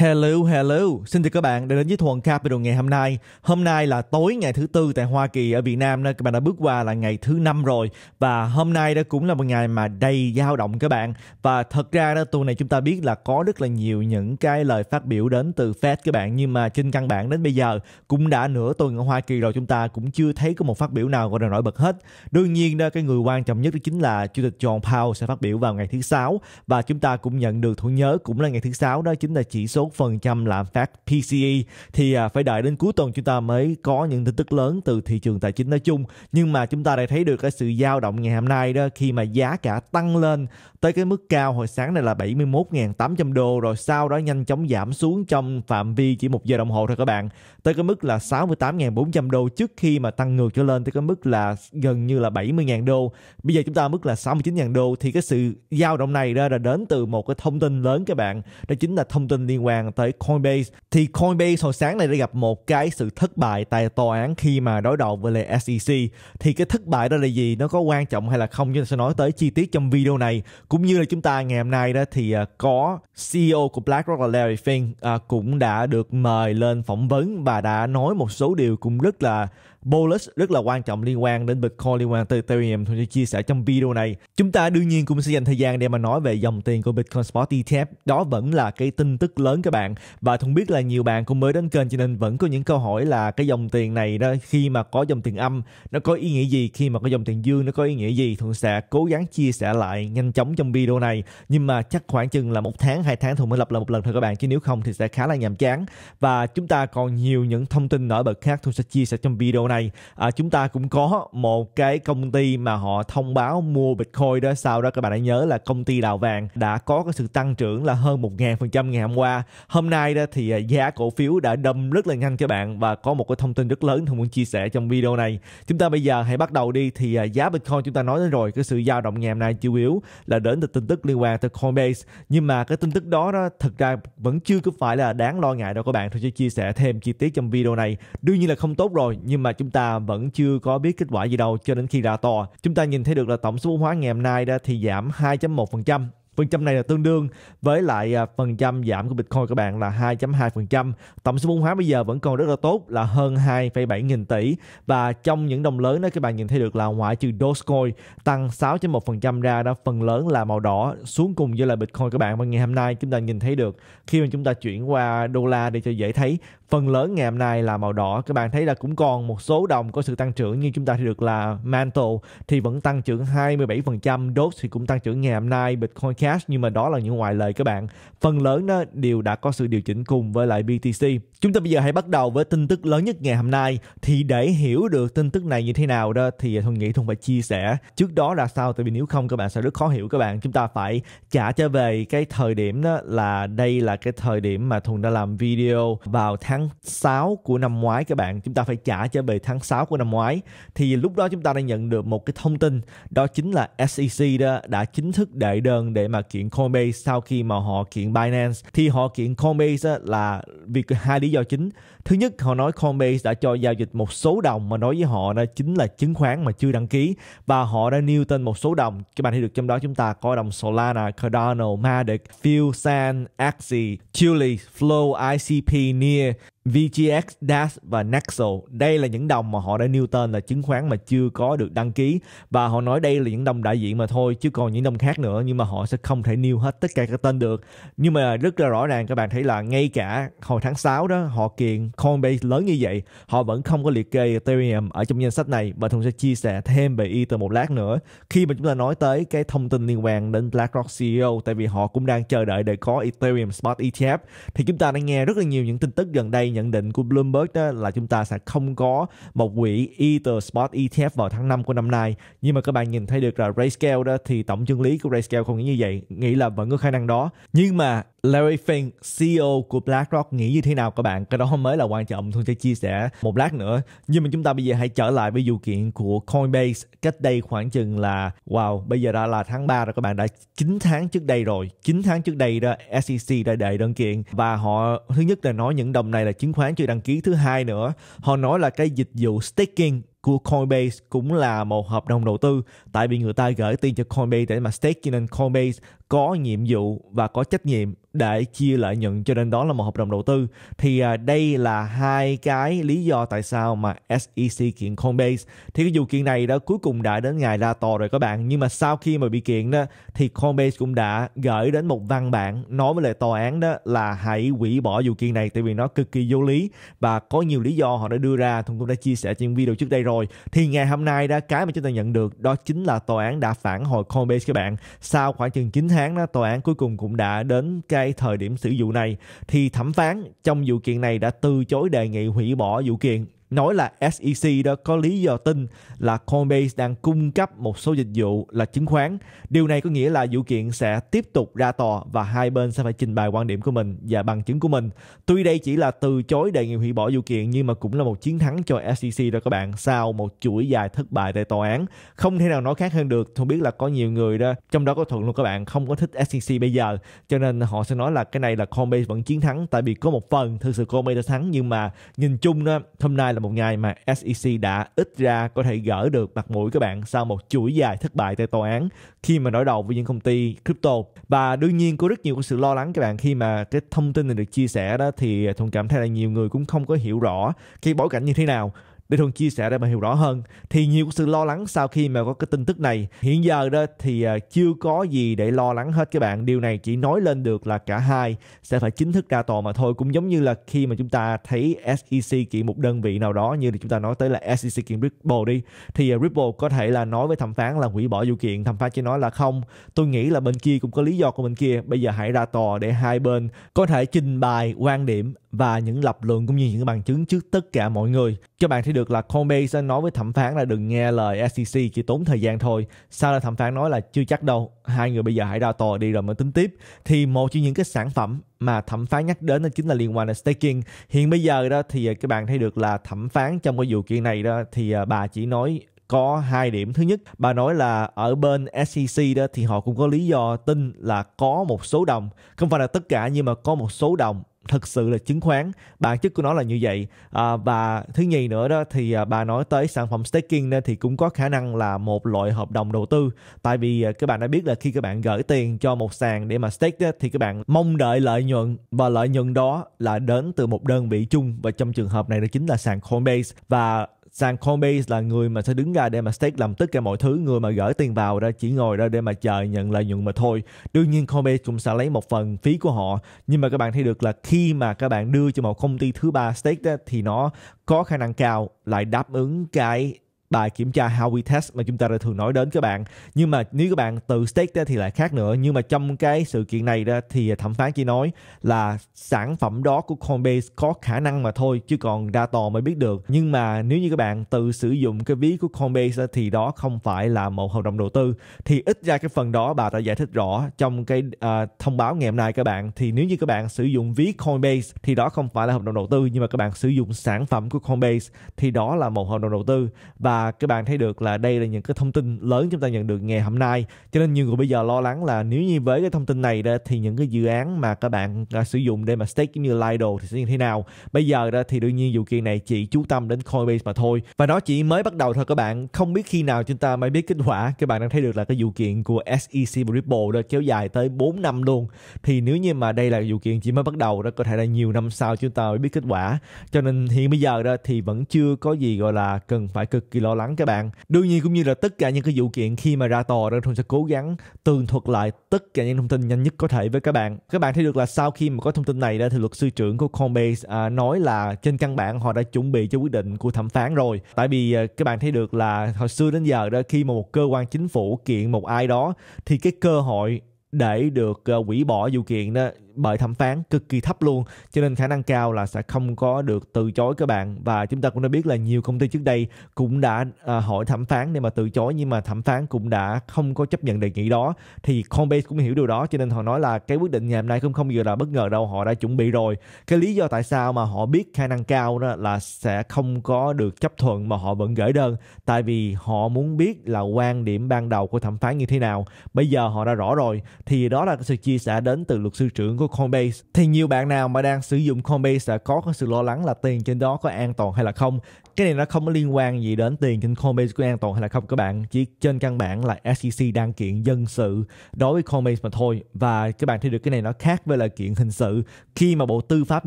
Hello, hello. Xin chào các bạn đã đến với Thuần Capital ngày hôm nay. Hôm nay là tối ngày thứ tư tại Hoa Kỳ ở Việt Nam nên các bạn đã bước qua là ngày thứ năm rồi và hôm nay đó cũng là một ngày mà đầy dao động các bạn. Và thật ra đó tuần này chúng ta biết là có rất là nhiều những cái lời phát biểu đến từ Fed các bạn nhưng mà trên căn bản đến bây giờ cũng đã nửa tuần ở Hoa Kỳ rồi chúng ta cũng chưa thấy có một phát biểu nào gọi là nổi bật hết. Đương nhiên đó cái người quan trọng nhất đó chính là Chủ tịch John Powell sẽ phát biểu vào ngày thứ sáu và chúng ta cũng nhận được thủ nhớ cũng là ngày thứ sáu đó chính là chỉ số 31% lạm phát PCE thì à, phải đợi đến cuối tuần chúng ta mới có những tin tức lớn từ thị trường tài chính nói chung nhưng mà chúng ta đã thấy được cái sự dao động ngày hôm nay đó khi mà giá cả tăng lên tới cái mức cao hồi sáng này là 71.800 đô rồi sau đó nhanh chóng giảm xuống trong phạm vi chỉ một giờ đồng hồ thôi các bạn tới cái mức là 68.400 đô trước khi mà tăng ngược trở lên tới cái mức là gần như là 70.000 đô bây giờ chúng ta mức là 69.000 đô thì cái sự dao động này đó là đến từ một cái thông tin lớn các bạn đó chính là thông tin liên quan bàn tới Coinbase thì Coinbase hồi sáng này đã gặp một cái sự thất bại tại tòa án khi mà đối đầu với lại SEC thì cái thất bại đó là gì nó có quan trọng hay là không chúng ta sẽ nói tới chi tiết trong video này cũng như là chúng ta ngày hôm nay đó thì à, có CEO của BlackRock là Larry Fink à, cũng đã được mời lên phỏng vấn và đã nói một số điều cũng rất là Bullish rất là quan trọng liên quan đến Bitcoin, liên quan tới Ethereum tôi sẽ chia sẻ trong video này. Chúng ta đương nhiên cũng sẽ dành thời gian để mà nói về dòng tiền của Bitcoin Spot ETF. Đó vẫn là cái tin tức lớn các bạn. Và thông biết là nhiều bạn cũng mới đến kênh cho nên vẫn có những câu hỏi là cái dòng tiền này đó khi mà có dòng tiền âm nó có ý nghĩa gì, khi mà có dòng tiền dương nó có ý nghĩa gì. Thường sẽ cố gắng chia sẻ lại nhanh chóng trong video này. Nhưng mà chắc khoảng chừng là một tháng, hai tháng Thuận mới lập lại một lần thôi các bạn. Chứ nếu không thì sẽ khá là nhàm chán. Và chúng ta còn nhiều những thông tin nổi bật khác Thuận sẽ chia sẻ trong video này à, chúng ta cũng có một cái công ty mà họ thông báo mua bitcoin đó sau đó các bạn hãy nhớ là công ty đào vàng đã có cái sự tăng trưởng là hơn 1.000% ngày hôm qua hôm nay đó thì à, giá cổ phiếu đã đâm rất là nhanh cho bạn và có một cái thông tin rất lớn tôi muốn chia sẻ trong video này chúng ta bây giờ hãy bắt đầu đi thì à, giá bitcoin chúng ta nói đến rồi cái sự dao động ngày hôm nay chủ yếu là đến từ tin tức liên quan tới coinbase nhưng mà cái tin tức đó đó thực ra vẫn chưa có phải là đáng lo ngại đâu các bạn tôi sẽ chia sẻ thêm chi tiết trong video này đương nhiên là không tốt rồi nhưng mà chúng ta vẫn chưa có biết kết quả gì đâu cho đến khi ra to. Chúng ta nhìn thấy được là tổng số vốn hóa ngày hôm nay đó thì giảm 2.1%, Phần trăm này là tương đương với lại à, phần trăm giảm của Bitcoin các bạn là 2.2%. Tổng số vốn hóa bây giờ vẫn còn rất là tốt là hơn 2,7 nghìn tỷ và trong những đồng lớn đó các bạn nhìn thấy được là ngoại trừ Dogecoin tăng 6.1% ra đó phần lớn là màu đỏ xuống cùng với lại Bitcoin các bạn và ngày hôm nay chúng ta nhìn thấy được khi mà chúng ta chuyển qua đô la để cho dễ thấy phần lớn ngày hôm nay là màu đỏ các bạn thấy là cũng còn một số đồng có sự tăng trưởng như chúng ta thấy được là Mantle thì vẫn tăng trưởng 27% Doge thì cũng tăng trưởng ngày hôm nay Bitcoin khá cash nhưng mà đó là những ngoại lệ các bạn phần lớn nó đều đã có sự điều chỉnh cùng với lại BTC Chúng ta bây giờ hãy bắt đầu với tin tức lớn nhất ngày hôm nay. Thì để hiểu được tin tức này như thế nào đó thì Thuần nghĩ Thuần phải chia sẻ trước đó là sao. Tại vì nếu không các bạn sẽ rất khó hiểu các bạn. Chúng ta phải trả trở về cái thời điểm đó là đây là cái thời điểm mà Thuần đã làm video vào tháng 6 của năm ngoái các bạn. Chúng ta phải trả trở về tháng 6 của năm ngoái. Thì lúc đó chúng ta đã nhận được một cái thông tin đó chính là SEC đó đã chính thức đệ đơn để mà kiện Coinbase sau khi mà họ kiện Binance. Thì họ kiện Coinbase là việc hai lý do chính thứ nhất họ nói Coinbase đã cho giao dịch một số đồng mà nói với họ đó chính là chứng khoán mà chưa đăng ký và họ đã nêu tên một số đồng các bạn thấy được trong đó chúng ta có đồng Solana, Cardano, Matic, Fuel, Axie, Julie, Flow, ICP, Near, VGX, DAX và Nexo. Đây là những đồng mà họ đã nêu tên là chứng khoán mà chưa có được đăng ký và họ nói đây là những đồng đại diện mà thôi chứ còn những đồng khác nữa nhưng mà họ sẽ không thể nêu hết tất cả các tên được. Nhưng mà rất là rõ ràng các bạn thấy là ngay cả hồi tháng 6 đó họ kiện Coinbase lớn như vậy họ vẫn không có liệt kê Ethereum ở trong danh sách này và Thông sẽ chia sẻ thêm về Ether một lát nữa khi mà chúng ta nói tới cái thông tin liên quan đến BlackRock CEO tại vì họ cũng đang chờ đợi để có Ethereum Spot ETF thì chúng ta đã nghe rất là nhiều những tin tức gần đây nhận định của Bloomberg đó là chúng ta sẽ không có một quỹ Ether Spot ETF vào tháng 5 của năm nay nhưng mà các bạn nhìn thấy được là Rayscale đó thì tổng chân lý của Rayscale không nghĩ như vậy nghĩ là vẫn có khả năng đó nhưng mà Larry Fink, CEO của BlackRock nghĩ như thế nào các bạn? Cái đó mới là quan trọng, tôi sẽ chia sẻ một lát nữa. Nhưng mà chúng ta bây giờ hãy trở lại với vụ kiện của Coinbase cách đây khoảng chừng là wow, bây giờ đã là tháng 3 rồi các bạn đã 9 tháng trước đây rồi. 9 tháng trước đây đó SEC đã đệ đơn kiện và họ thứ nhất là nói những đồng này là chứng khoán chưa đăng ký thứ hai nữa họ nói là cái dịch vụ staking của Coinbase cũng là một hợp đồng đầu tư tại vì người ta gửi tiền cho Coinbase để mà staking, nên Coinbase có nhiệm vụ và có trách nhiệm để chia lợi nhuận cho nên đó là một hợp đồng đầu tư thì à, đây là hai cái lý do tại sao mà SEC kiện Coinbase thì cái vụ kiện này đó cuối cùng đã đến ngày ra tòa rồi các bạn nhưng mà sau khi mà bị kiện đó thì Coinbase cũng đã gửi đến một văn bản nói với lại tòa án đó là hãy hủy bỏ vụ kiện này tại vì nó cực kỳ vô lý và có nhiều lý do họ đã đưa ra thông cũng đã chia sẻ trên video trước đây rồi thì ngày hôm nay đó cái mà chúng ta nhận được đó chính là tòa án đã phản hồi Coinbase các bạn sau khoảng chừng 9 tháng đó tòa án cuối cùng cũng đã đến cái cái thời điểm xử vụ này thì thẩm phán trong vụ kiện này đã từ chối đề nghị hủy bỏ vụ kiện nói là SEC đó có lý do tin là Coinbase đang cung cấp một số dịch vụ là chứng khoán. Điều này có nghĩa là vụ kiện sẽ tiếp tục ra tòa và hai bên sẽ phải trình bày quan điểm của mình và bằng chứng của mình. Tuy đây chỉ là từ chối đề nghị hủy bỏ vụ kiện nhưng mà cũng là một chiến thắng cho SEC đó các bạn sau một chuỗi dài thất bại tại tòa án. Không thể nào nói khác hơn được. Tôi biết là có nhiều người đó trong đó có thuận luôn các bạn không có thích SEC bây giờ cho nên họ sẽ nói là cái này là Coinbase vẫn chiến thắng tại vì có một phần thực sự Coinbase đã thắng nhưng mà nhìn chung đó hôm nay là là một ngày mà SEC đã ít ra có thể gỡ được mặt mũi các bạn sau một chuỗi dài thất bại tại tòa án khi mà đối đầu với những công ty crypto. Và đương nhiên có rất nhiều sự lo lắng các bạn khi mà cái thông tin này được chia sẻ đó thì Thuận cảm thấy là nhiều người cũng không có hiểu rõ cái bối cảnh như thế nào để thường chia sẻ để mà hiểu rõ hơn thì nhiều sự lo lắng sau khi mà có cái tin tức này hiện giờ đó thì à, chưa có gì để lo lắng hết các bạn điều này chỉ nói lên được là cả hai sẽ phải chính thức ra tòa mà thôi cũng giống như là khi mà chúng ta thấy SEC kiện một đơn vị nào đó như là chúng ta nói tới là SEC kiện Ripple đi thì à, Ripple có thể là nói với thẩm phán là hủy bỏ vụ kiện thẩm phán chỉ nói là không tôi nghĩ là bên kia cũng có lý do của bên kia bây giờ hãy ra tòa để hai bên có thể trình bày quan điểm và những lập luận cũng như những bằng chứng trước tất cả mọi người. các bạn thấy được là Comey sẽ nói với thẩm phán là đừng nghe lời SEC chỉ tốn thời gian thôi. Sau đó thẩm phán nói là chưa chắc đâu, hai người bây giờ hãy ra tòa đi rồi mới tính tiếp. Thì một trong những cái sản phẩm mà thẩm phán nhắc đến đó chính là liên quan đến staking. Hiện bây giờ đó thì à, các bạn thấy được là thẩm phán trong cái vụ kiện này đó thì à, bà chỉ nói có hai điểm thứ nhất bà nói là ở bên SEC đó thì họ cũng có lý do tin là có một số đồng không phải là tất cả nhưng mà có một số đồng thực sự là chứng khoán bản chất của nó là như vậy à, và thứ nhì nữa đó thì à, bà nói tới sản phẩm staking thì cũng có khả năng là một loại hợp đồng đầu tư tại vì à, các bạn đã biết là khi các bạn gửi tiền cho một sàn để mà stake thì các bạn mong đợi lợi nhuận và lợi nhuận đó là đến từ một đơn vị chung và trong trường hợp này đó chính là sàn Coinbase và Sam Coinbase là người mà sẽ đứng ra để mà stake làm tất cả mọi thứ người mà gửi tiền vào ra chỉ ngồi ra để mà chờ nhận lợi nhuận mà thôi đương nhiên Coinbase cũng sẽ lấy một phần phí của họ nhưng mà các bạn thấy được là khi mà các bạn đưa cho một công ty thứ ba stake đó, thì nó có khả năng cao lại đáp ứng cái bài kiểm tra how we Test mà chúng ta đã thường nói đến các bạn nhưng mà nếu các bạn tự stake ra thì lại khác nữa nhưng mà trong cái sự kiện này đó thì thẩm phán chỉ nói là sản phẩm đó của Coinbase có khả năng mà thôi chứ còn ra tò mới biết được nhưng mà nếu như các bạn tự sử dụng cái ví của Coinbase thì đó không phải là một hợp đồng đầu tư thì ít ra cái phần đó bà đã giải thích rõ trong cái uh, thông báo ngày hôm nay các bạn thì nếu như các bạn sử dụng ví Coinbase thì đó không phải là hợp đồng đầu tư nhưng mà các bạn sử dụng sản phẩm của Coinbase thì đó là một hợp đồng đầu tư và các bạn thấy được là đây là những cái thông tin lớn chúng ta nhận được ngày hôm nay cho nên nhiều người bây giờ lo lắng là nếu như với cái thông tin này đó thì những cái dự án mà các bạn sử dụng để mà stake như Lido thì sẽ như thế nào bây giờ đó thì đương nhiên vụ kiện này chỉ chú tâm đến Coinbase mà thôi và nó chỉ mới bắt đầu thôi các bạn không biết khi nào chúng ta mới biết kết quả các bạn đang thấy được là cái vụ kiện của SEC và Ripple đó kéo dài tới 4 năm luôn thì nếu như mà đây là vụ kiện chỉ mới bắt đầu đó có thể là nhiều năm sau chúng ta mới biết kết quả cho nên hiện bây giờ đó thì vẫn chưa có gì gọi là cần phải cực kỳ lo lo lắng các bạn đương nhiên cũng như là tất cả những cái vụ kiện khi mà ra tòa đơn thuần sẽ cố gắng tường thuật lại tất cả những thông tin nhanh nhất có thể với các bạn các bạn thấy được là sau khi mà có thông tin này ra thì luật sư trưởng của Coinbase à, nói là trên căn bản họ đã chuẩn bị cho quyết định của thẩm phán rồi tại vì à, các bạn thấy được là hồi xưa đến giờ đó khi mà một cơ quan chính phủ kiện một ai đó thì cái cơ hội để được uh, hủy bỏ vụ kiện đó bởi thẩm phán cực kỳ thấp luôn cho nên khả năng cao là sẽ không có được từ chối các bạn và chúng ta cũng đã biết là nhiều công ty trước đây cũng đã à, hỏi thẩm phán để mà từ chối nhưng mà thẩm phán cũng đã không có chấp nhận đề nghị đó thì Coinbase cũng hiểu điều đó cho nên họ nói là cái quyết định ngày hôm nay cũng không bao là bất ngờ đâu họ đã chuẩn bị rồi cái lý do tại sao mà họ biết khả năng cao đó là sẽ không có được chấp thuận mà họ vẫn gửi đơn tại vì họ muốn biết là quan điểm ban đầu của thẩm phán như thế nào bây giờ họ đã rõ rồi thì đó là sự chia sẻ đến từ luật sư trưởng của Coinbase thì nhiều bạn nào mà đang sử dụng Coinbase đã có cái sự lo lắng là tiền trên đó có an toàn hay là không cái này nó không có liên quan gì đến tiền trên Coinbase có an toàn hay là không các bạn chỉ trên căn bản là SEC đang kiện dân sự đối với Coinbase mà thôi và các bạn thấy được cái này nó khác với là kiện hình sự khi mà bộ tư pháp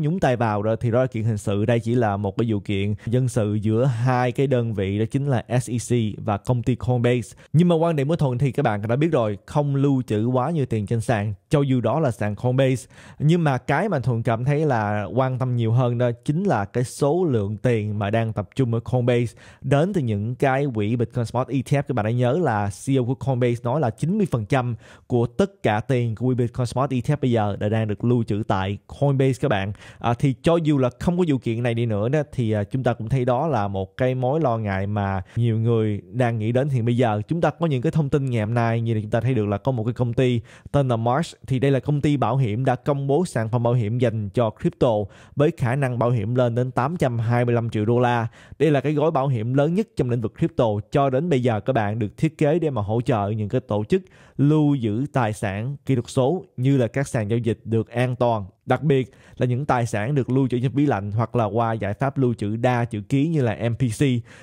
nhúng tay vào rồi thì đó là kiện hình sự đây chỉ là một cái vụ kiện dân sự giữa hai cái đơn vị đó chính là SEC và công ty Coinbase nhưng mà quan điểm của thuần thì các bạn đã biết rồi không lưu trữ quá nhiều tiền trên sàn cho dù đó là sàn Coinbase nhưng mà cái mà thuần cảm thấy là quan tâm nhiều hơn đó chính là cái số lượng tiền mà đang tập tập trung ở Coinbase đến từ những cái quỹ Bitcoin Spot ETF các bạn đã nhớ là CEO của Coinbase nói là 90% của tất cả tiền của quỹ Bitcoin Spot ETF bây giờ đã đang được lưu trữ tại Coinbase các bạn à, thì cho dù là không có vụ kiện này đi nữa đó thì à, chúng ta cũng thấy đó là một cái mối lo ngại mà nhiều người đang nghĩ đến hiện bây giờ chúng ta có những cái thông tin ngày hôm nay như là chúng ta thấy được là có một cái công ty tên là Marsh thì đây là công ty bảo hiểm đã công bố sản phẩm bảo hiểm dành cho crypto với khả năng bảo hiểm lên đến 825 triệu đô la đây là cái gói bảo hiểm lớn nhất trong lĩnh vực crypto cho đến bây giờ các bạn được thiết kế để mà hỗ trợ những cái tổ chức lưu giữ tài sản kỹ thuật số như là các sàn giao dịch được an toàn, đặc biệt là những tài sản được lưu trữ trên bí lạnh hoặc là qua giải pháp lưu trữ đa chữ ký như là MPC.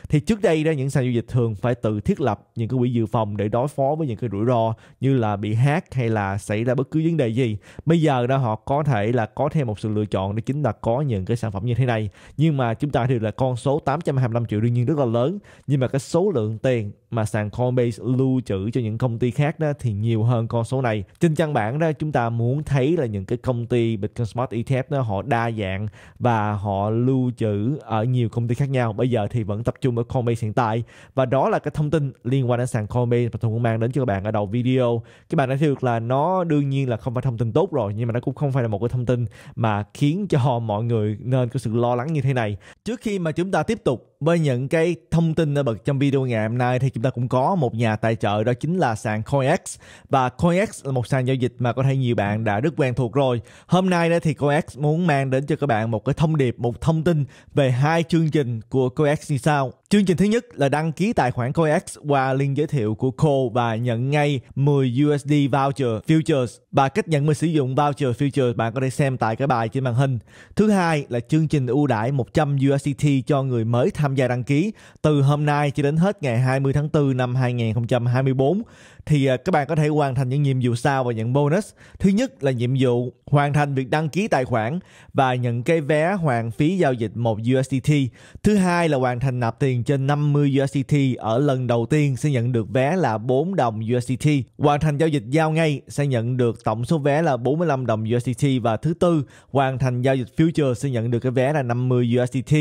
Thì trước đây đó những sàn giao dịch thường phải tự thiết lập những cái quỹ dự phòng để đối phó với những cái rủi ro như là bị hack hay là xảy ra bất cứ vấn đề gì. Bây giờ đó họ có thể là có thêm một sự lựa chọn để chính là có những cái sản phẩm như thế này. Nhưng mà chúng ta thì là con số 825 triệu đương nhiên rất là lớn nhưng mà cái số lượng tiền mà sàn Coinbase lưu trữ cho những công ty khác đó thì nhiều hơn con số này. Trên căn bản đó chúng ta muốn thấy là những cái công ty Bitcoin Smart ETF đó họ đa dạng và họ lưu trữ ở nhiều công ty khác nhau. Bây giờ thì vẫn tập trung ở Coinbase hiện tại và đó là cái thông tin liên quan đến sàn Coinbase mà tôi cũng mang đến cho các bạn ở đầu video. Các bạn đã thấy được là nó đương nhiên là không phải thông tin tốt rồi nhưng mà nó cũng không phải là một cái thông tin mà khiến cho mọi người nên có sự lo lắng như thế này. Trước khi mà chúng ta tiếp tục với những cái thông tin ở bậc trong video ngày hôm nay thì chúng ta cũng có một nhà tài trợ đó chính là sàn CoinX và CoinX là một sàn giao dịch mà có thể nhiều bạn đã rất quen thuộc rồi. Hôm nay thì CoinX muốn mang đến cho các bạn một cái thông điệp, một thông tin về hai chương trình của CoinX như sau. Chương trình thứ nhất là đăng ký tài khoản CoinEx qua link giới thiệu của cô và nhận ngay 10 USD voucher futures. Và cách nhận mình sử dụng voucher futures bạn có thể xem tại cái bài trên màn hình. Thứ hai là chương trình ưu đãi 100 USDT cho người mới tham gia đăng ký từ hôm nay cho đến hết ngày 20 tháng 4 năm 2024 thì à, các bạn có thể hoàn thành những nhiệm vụ sau và nhận bonus. Thứ nhất là nhiệm vụ hoàn thành việc đăng ký tài khoản và nhận cái vé hoàn phí giao dịch 1 USDT. Thứ hai là hoàn thành nạp tiền trên 50 USDT ở lần đầu tiên sẽ nhận được vé là 4 đồng USDT. Hoàn thành giao dịch giao ngay sẽ nhận được tổng số vé là 45 đồng USDT và thứ tư hoàn thành giao dịch future sẽ nhận được cái vé là 50 USDT.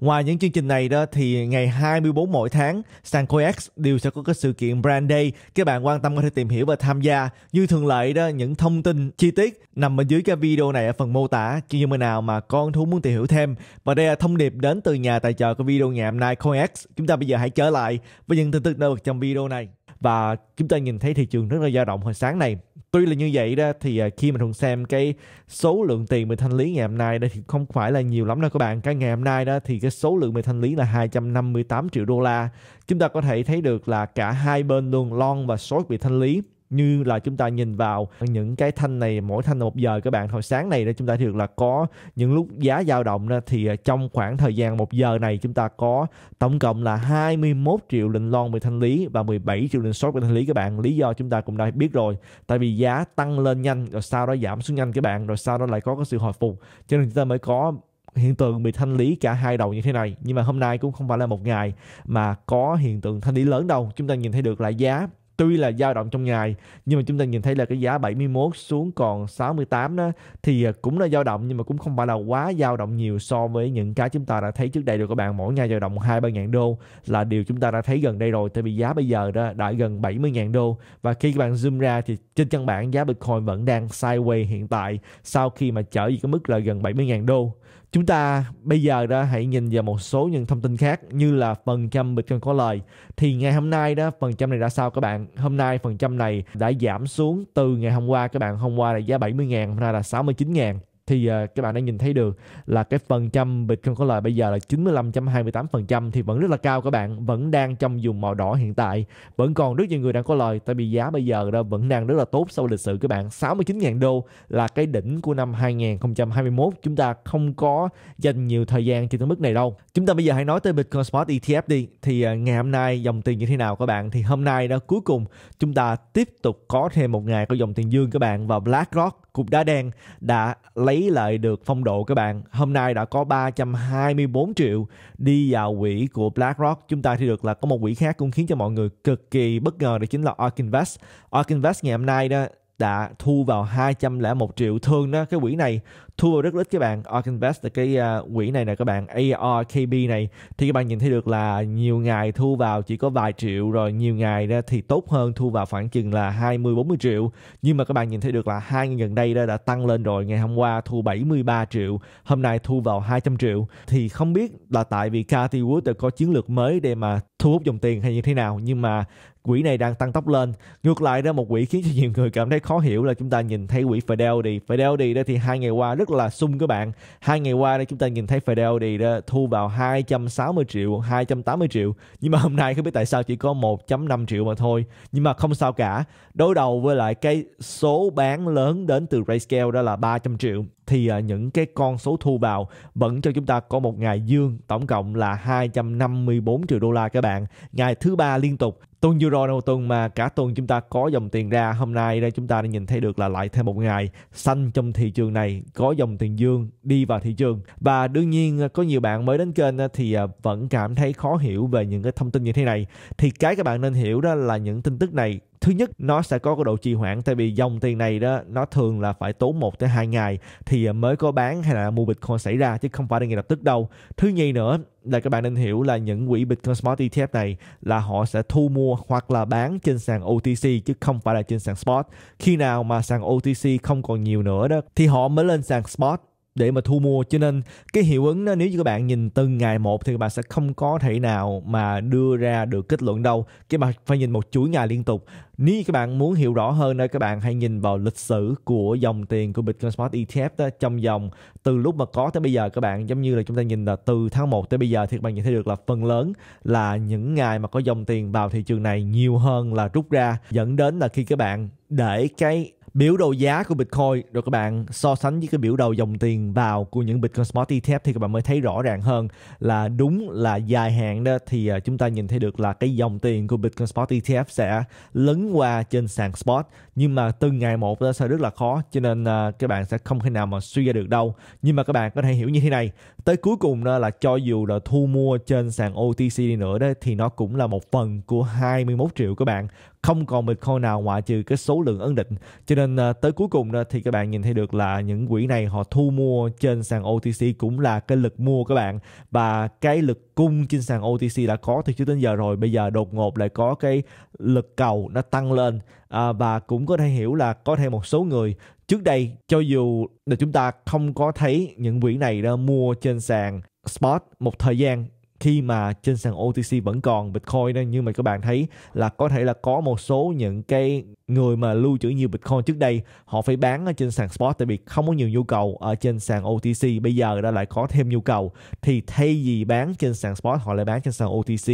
Ngoài những chương trình này đó thì ngày 24 mỗi tháng SancoeX đều sẽ có cái sự kiện Brand Day. Các bạn quan tâm có thể tìm hiểu và tham gia. Như thường lệ đó những thông tin chi tiết nằm ở dưới cái video này ở phần mô tả. Chỉ như nào mà con thú muốn tìm hiểu thêm. Và đây là thông điệp đến từ nhà tài trợ của video ngày hôm nay CoinX X. Chúng ta bây giờ hãy trở lại với những tin tức nổi bật trong video này. Và chúng ta nhìn thấy thị trường rất là dao động hồi sáng này. Tuy là như vậy đó thì à, khi mà Thuận xem cái số lượng tiền mình thanh lý ngày hôm nay đó thì không phải là nhiều lắm đâu các bạn. Cái ngày hôm nay đó thì cái số lượng mình thanh lý là 258 triệu đô la. Chúng ta có thể thấy được là cả hai bên luôn long và short bị thanh lý như là chúng ta nhìn vào những cái thanh này mỗi thanh một giờ các bạn hồi sáng này đó chúng ta được là có những lúc giá dao động thì à, trong khoảng thời gian một giờ này chúng ta có tổng cộng là 21 triệu lệnh lon bị thanh lý và 17 triệu lệnh short bị thanh lý các bạn lý do chúng ta cũng đã biết rồi tại vì giá tăng lên nhanh rồi sau đó giảm xuống nhanh các bạn rồi sau đó lại có cái sự hồi phục cho nên chúng ta mới có hiện tượng bị thanh lý cả hai đầu như thế này nhưng mà hôm nay cũng không phải là một ngày mà có hiện tượng thanh lý lớn đâu chúng ta nhìn thấy được là giá tuy là dao động trong ngày nhưng mà chúng ta nhìn thấy là cái giá 71 xuống còn 68 đó thì à, cũng là dao động nhưng mà cũng không phải là quá dao động nhiều so với những cái chúng ta đã thấy trước đây được các bạn mỗi ngày dao động 2 3 ngàn đô là điều chúng ta đã thấy gần đây rồi tại vì giá bây giờ đó đã gần 70 ngàn đô và khi các bạn zoom ra thì trên căn bản giá Bitcoin vẫn đang sideways hiện tại sau khi mà trở về cái mức là gần 70 ngàn đô Chúng ta bây giờ đó hãy nhìn vào một số những thông tin khác như là phần trăm Bitcoin có lời. Thì ngày hôm nay đó phần trăm này đã sao các bạn? Hôm nay phần trăm này đã giảm xuống từ ngày hôm qua các bạn. Hôm qua là giá 70.000, hôm nay là 69.000 thì uh, các bạn đã nhìn thấy được là cái phần trăm Bitcoin có lời bây giờ là 95.28% thì vẫn rất là cao các bạn, vẫn đang trong vùng màu đỏ hiện tại, vẫn còn rất nhiều người đang có lời tại vì giá bây giờ đó vẫn đang rất là tốt sau lịch sử các bạn. 69.000 đô là cái đỉnh của năm 2021, chúng ta không có dành nhiều thời gian trên cái mức này đâu. Chúng ta bây giờ hãy nói tới Bitcoin Spot ETF đi. Thì uh, ngày hôm nay dòng tiền như thế nào các bạn? Thì hôm nay đó cuối cùng chúng ta tiếp tục có thêm một ngày có dòng tiền dương các bạn và BlackRock cục đá đen đã lấy lại được phong độ các bạn. Hôm nay đã có 324 triệu đi vào quỹ của BlackRock. Chúng ta thì được là có một quỹ khác cũng khiến cho mọi người cực kỳ bất ngờ đó chính là Ark Invest. Ark Invest ngày hôm nay đó đã thu vào 201 triệu thương đó cái quỹ này thu vào rất ít các bạn ARK Invest là cái uh, quỹ này nè các bạn ARKB này thì các bạn nhìn thấy được là nhiều ngày thu vào chỉ có vài triệu rồi nhiều ngày đó thì tốt hơn thu vào khoảng chừng là 20 40 triệu nhưng mà các bạn nhìn thấy được là hai ngày gần đây đó đã tăng lên rồi ngày hôm qua thu 73 triệu hôm nay thu vào 200 triệu thì không biết là tại vì Cathy Wood đã có chiến lược mới để mà thu hút dòng tiền hay như thế nào nhưng mà quỹ này đang tăng tốc lên ngược lại ra một quỹ khiến cho nhiều người cảm thấy khó hiểu là chúng ta nhìn thấy quỹ Fidelity Fidelity đó thì hai ngày qua rất là sung các bạn hai ngày qua đây chúng ta nhìn thấy Fidelity đó thu vào 260 triệu 280 triệu nhưng mà hôm nay không biết tại sao chỉ có 1.5 triệu mà thôi nhưng mà không sao cả đối đầu với lại cái số bán lớn đến từ Grayscale đó là 300 triệu thì à, những cái con số thu vào vẫn cho chúng ta có một ngày dương tổng cộng là 254 triệu đô la các bạn ngày thứ ba liên tục tuần vừa rồi là một tuần mà cả tuần chúng ta có dòng tiền ra hôm nay đây chúng ta đã nhìn thấy được là lại thêm một ngày xanh trong thị trường này có dòng tiền dương đi vào thị trường và đương nhiên ờ, có nhiều bạn mới đến kênh ờ, thì ờ, vẫn cảm thấy khó hiểu về những cái thông tin như thế này thì cái các bạn nên hiểu đó là những tin tức này thứ nhất nó sẽ có cái độ trì hoãn tại vì dòng tiền này đó nó thường là phải tốn 1 tới 2 ngày thì à, mới có bán hay là mua Bitcoin xảy ra chứ không phải là ngay lập tức đâu. Thứ nhì nữa là các bạn nên hiểu là những quỹ Bitcoin Spot ETF này là họ sẽ thu mua hoặc là bán trên sàn OTC chứ không phải là trên sàn Spot. Khi nào mà sàn OTC không còn nhiều nữa đó thì họ mới lên sàn Spot để mà thu mua cho nên cái hiệu ứng đó nếu như các bạn nhìn từng ngày một thì các bạn sẽ không có thể nào mà đưa ra được kết luận đâu các bạn phải nhìn một chuỗi ngày liên tục nếu như các bạn muốn hiểu rõ hơn nữa các bạn hãy nhìn vào lịch sử của dòng tiền của Bitcoin Spot ETF đó trong dòng từ lúc mà có tới bây giờ các bạn giống như là chúng ta nhìn là từ tháng 1 tới bây giờ thì các bạn nhìn thấy được là phần lớn là những ngày mà có dòng tiền vào thị trường này nhiều hơn là rút ra dẫn đến là khi các bạn để cái biểu đồ giá của Bitcoin rồi các bạn so sánh với cái biểu đồ dòng tiền vào của những Bitcoin Smart ETF thì các bạn mới thấy rõ ràng hơn là đúng là dài hạn đó thì à, chúng ta nhìn thấy được là cái dòng tiền của Bitcoin Spot ETF sẽ lấn qua trên sàn Spot nhưng mà từng ngày một nó sẽ rất là khó cho nên à, các bạn sẽ không thể nào mà suy ra được đâu nhưng mà các bạn có thể hiểu như thế này tới cuối cùng đó là cho dù là thu mua trên sàn OTC đi nữa đó thì nó cũng là một phần của 21 triệu các bạn không còn Bitcoin nào ngoại trừ cái số lượng ấn định cho nên à, tới cuối cùng thì các bạn nhìn thấy được là những quỹ này họ thu mua trên sàn OTC cũng là cái lực mua các bạn và cái lực cung trên sàn OTC đã có từ trước đến giờ rồi bây giờ đột ngột lại có cái lực cầu nó tăng lên à, và cũng có thể hiểu là có thêm một số người trước đây cho dù là chúng ta không có thấy những quỹ này đã mua trên sàn spot một thời gian khi mà trên sàn OTC vẫn còn Bitcoin đó nhưng mà các bạn thấy là có thể là có một số những cái người mà lưu trữ nhiều Bitcoin trước đây họ phải bán ở trên sàn spot tại vì không có nhiều nhu cầu ở trên sàn OTC bây giờ đã lại có thêm nhu cầu thì thay vì bán trên sàn spot họ lại bán trên sàn OTC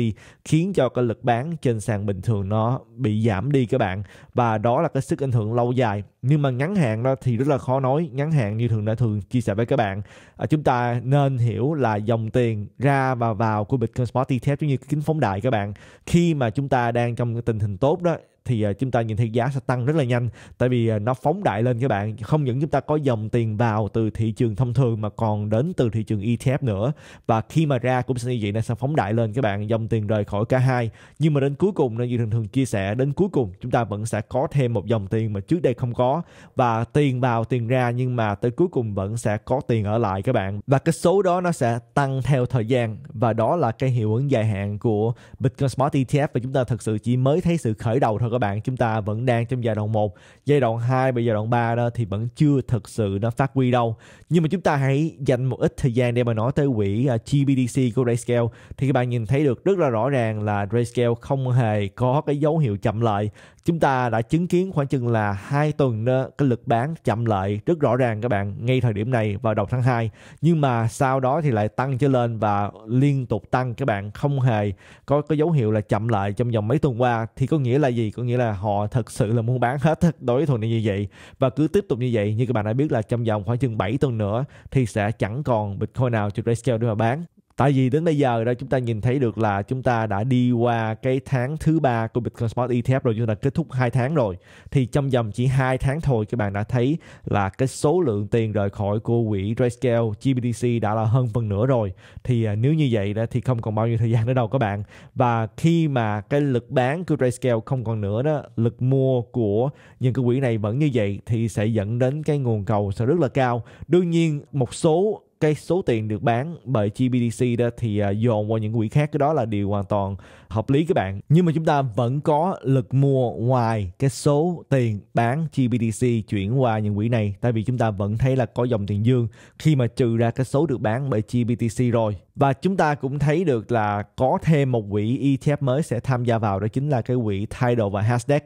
khiến cho cái lực bán trên sàn bình thường nó bị giảm đi các bạn và đó là cái sức ảnh hưởng lâu dài nhưng mà ngắn hạn đó thì rất là khó nói ngắn hạn như thường đã thường chia sẻ với các bạn à, chúng ta nên hiểu là dòng tiền ra và vào của Bitcoin Spot Ether giống như kính phóng đại các bạn khi mà chúng ta đang trong cái tình hình tốt đó thì à, chúng ta nhìn thấy giá sẽ tăng rất là nhanh tại vì à, nó phóng đại lên các bạn không những chúng ta có dòng tiền vào từ thị trường thông thường mà còn đến từ thị trường ETF nữa và khi mà ra cũng sẽ như vậy nó sẽ phóng đại lên các bạn dòng tiền rời khỏi cả hai nhưng mà đến cuối cùng như thường thường chia sẻ đến cuối cùng chúng ta vẫn sẽ có thêm một dòng tiền mà trước đây không có và tiền vào tiền ra nhưng mà tới cuối cùng vẫn sẽ có tiền ở lại các bạn và cái số đó nó sẽ tăng theo thời gian và đó là cái hiệu ứng dài hạn của Bitcoin Smart ETF và chúng ta thật sự chỉ mới thấy sự khởi đầu thôi các các bạn chúng ta vẫn đang trong giai đoạn 1 giai đoạn 2 và giai đoạn 3 đó thì vẫn chưa thực sự nó phát huy đâu nhưng mà chúng ta hãy dành một ít thời gian để mà nói tới quỹ à, GBDC của RayScale thì các bạn nhìn thấy được rất là rõ ràng là RayScale không hề có cái dấu hiệu chậm lại chúng ta đã chứng kiến khoảng chừng là hai tuần cái lực bán chậm lại rất rõ ràng các bạn ngay thời điểm này vào đầu tháng 2 nhưng mà sau đó thì lại tăng trở lên và liên tục tăng các bạn không hề có có dấu hiệu là chậm lại trong vòng mấy tuần qua thì có nghĩa là gì có nghĩa là họ thật sự là muốn bán hết đối với thủ này như vậy và cứ tiếp tục như vậy như các bạn đã biết là trong vòng khoảng chừng 7 tuần nữa thì sẽ chẳng còn bitcoin nào trên Grayscale để mà bán tại vì đến bây giờ đó chúng ta nhìn thấy được là chúng ta đã đi qua cái tháng thứ ba của Bitcoin Spot ETF rồi chúng ta kết thúc hai tháng rồi thì trong vòng chỉ hai tháng thôi các bạn đã thấy là cái số lượng tiền rời khỏi của quỹ Grayscale GBTC đã là hơn phần nửa rồi thì à, nếu như vậy đó thì không còn bao nhiêu thời gian nữa đâu các bạn và khi mà cái lực bán của Grayscale không còn nữa đó lực mua của những cái quỹ này vẫn như vậy thì sẽ dẫn đến cái nguồn cầu sẽ rất là cao đương nhiên một số cái số tiền được bán bởi GBDC đó thì à, dồn qua những quỹ khác cái đó là điều hoàn toàn hợp lý các bạn nhưng mà chúng ta vẫn có lực mua ngoài cái số tiền bán GBDC chuyển qua những quỹ này tại vì chúng ta vẫn thấy là có dòng tiền dương khi mà trừ ra cái số được bán bởi GBTC rồi và chúng ta cũng thấy được là có thêm một quỹ ETF mới sẽ tham gia vào đó chính là cái quỹ Tidal và Hashdex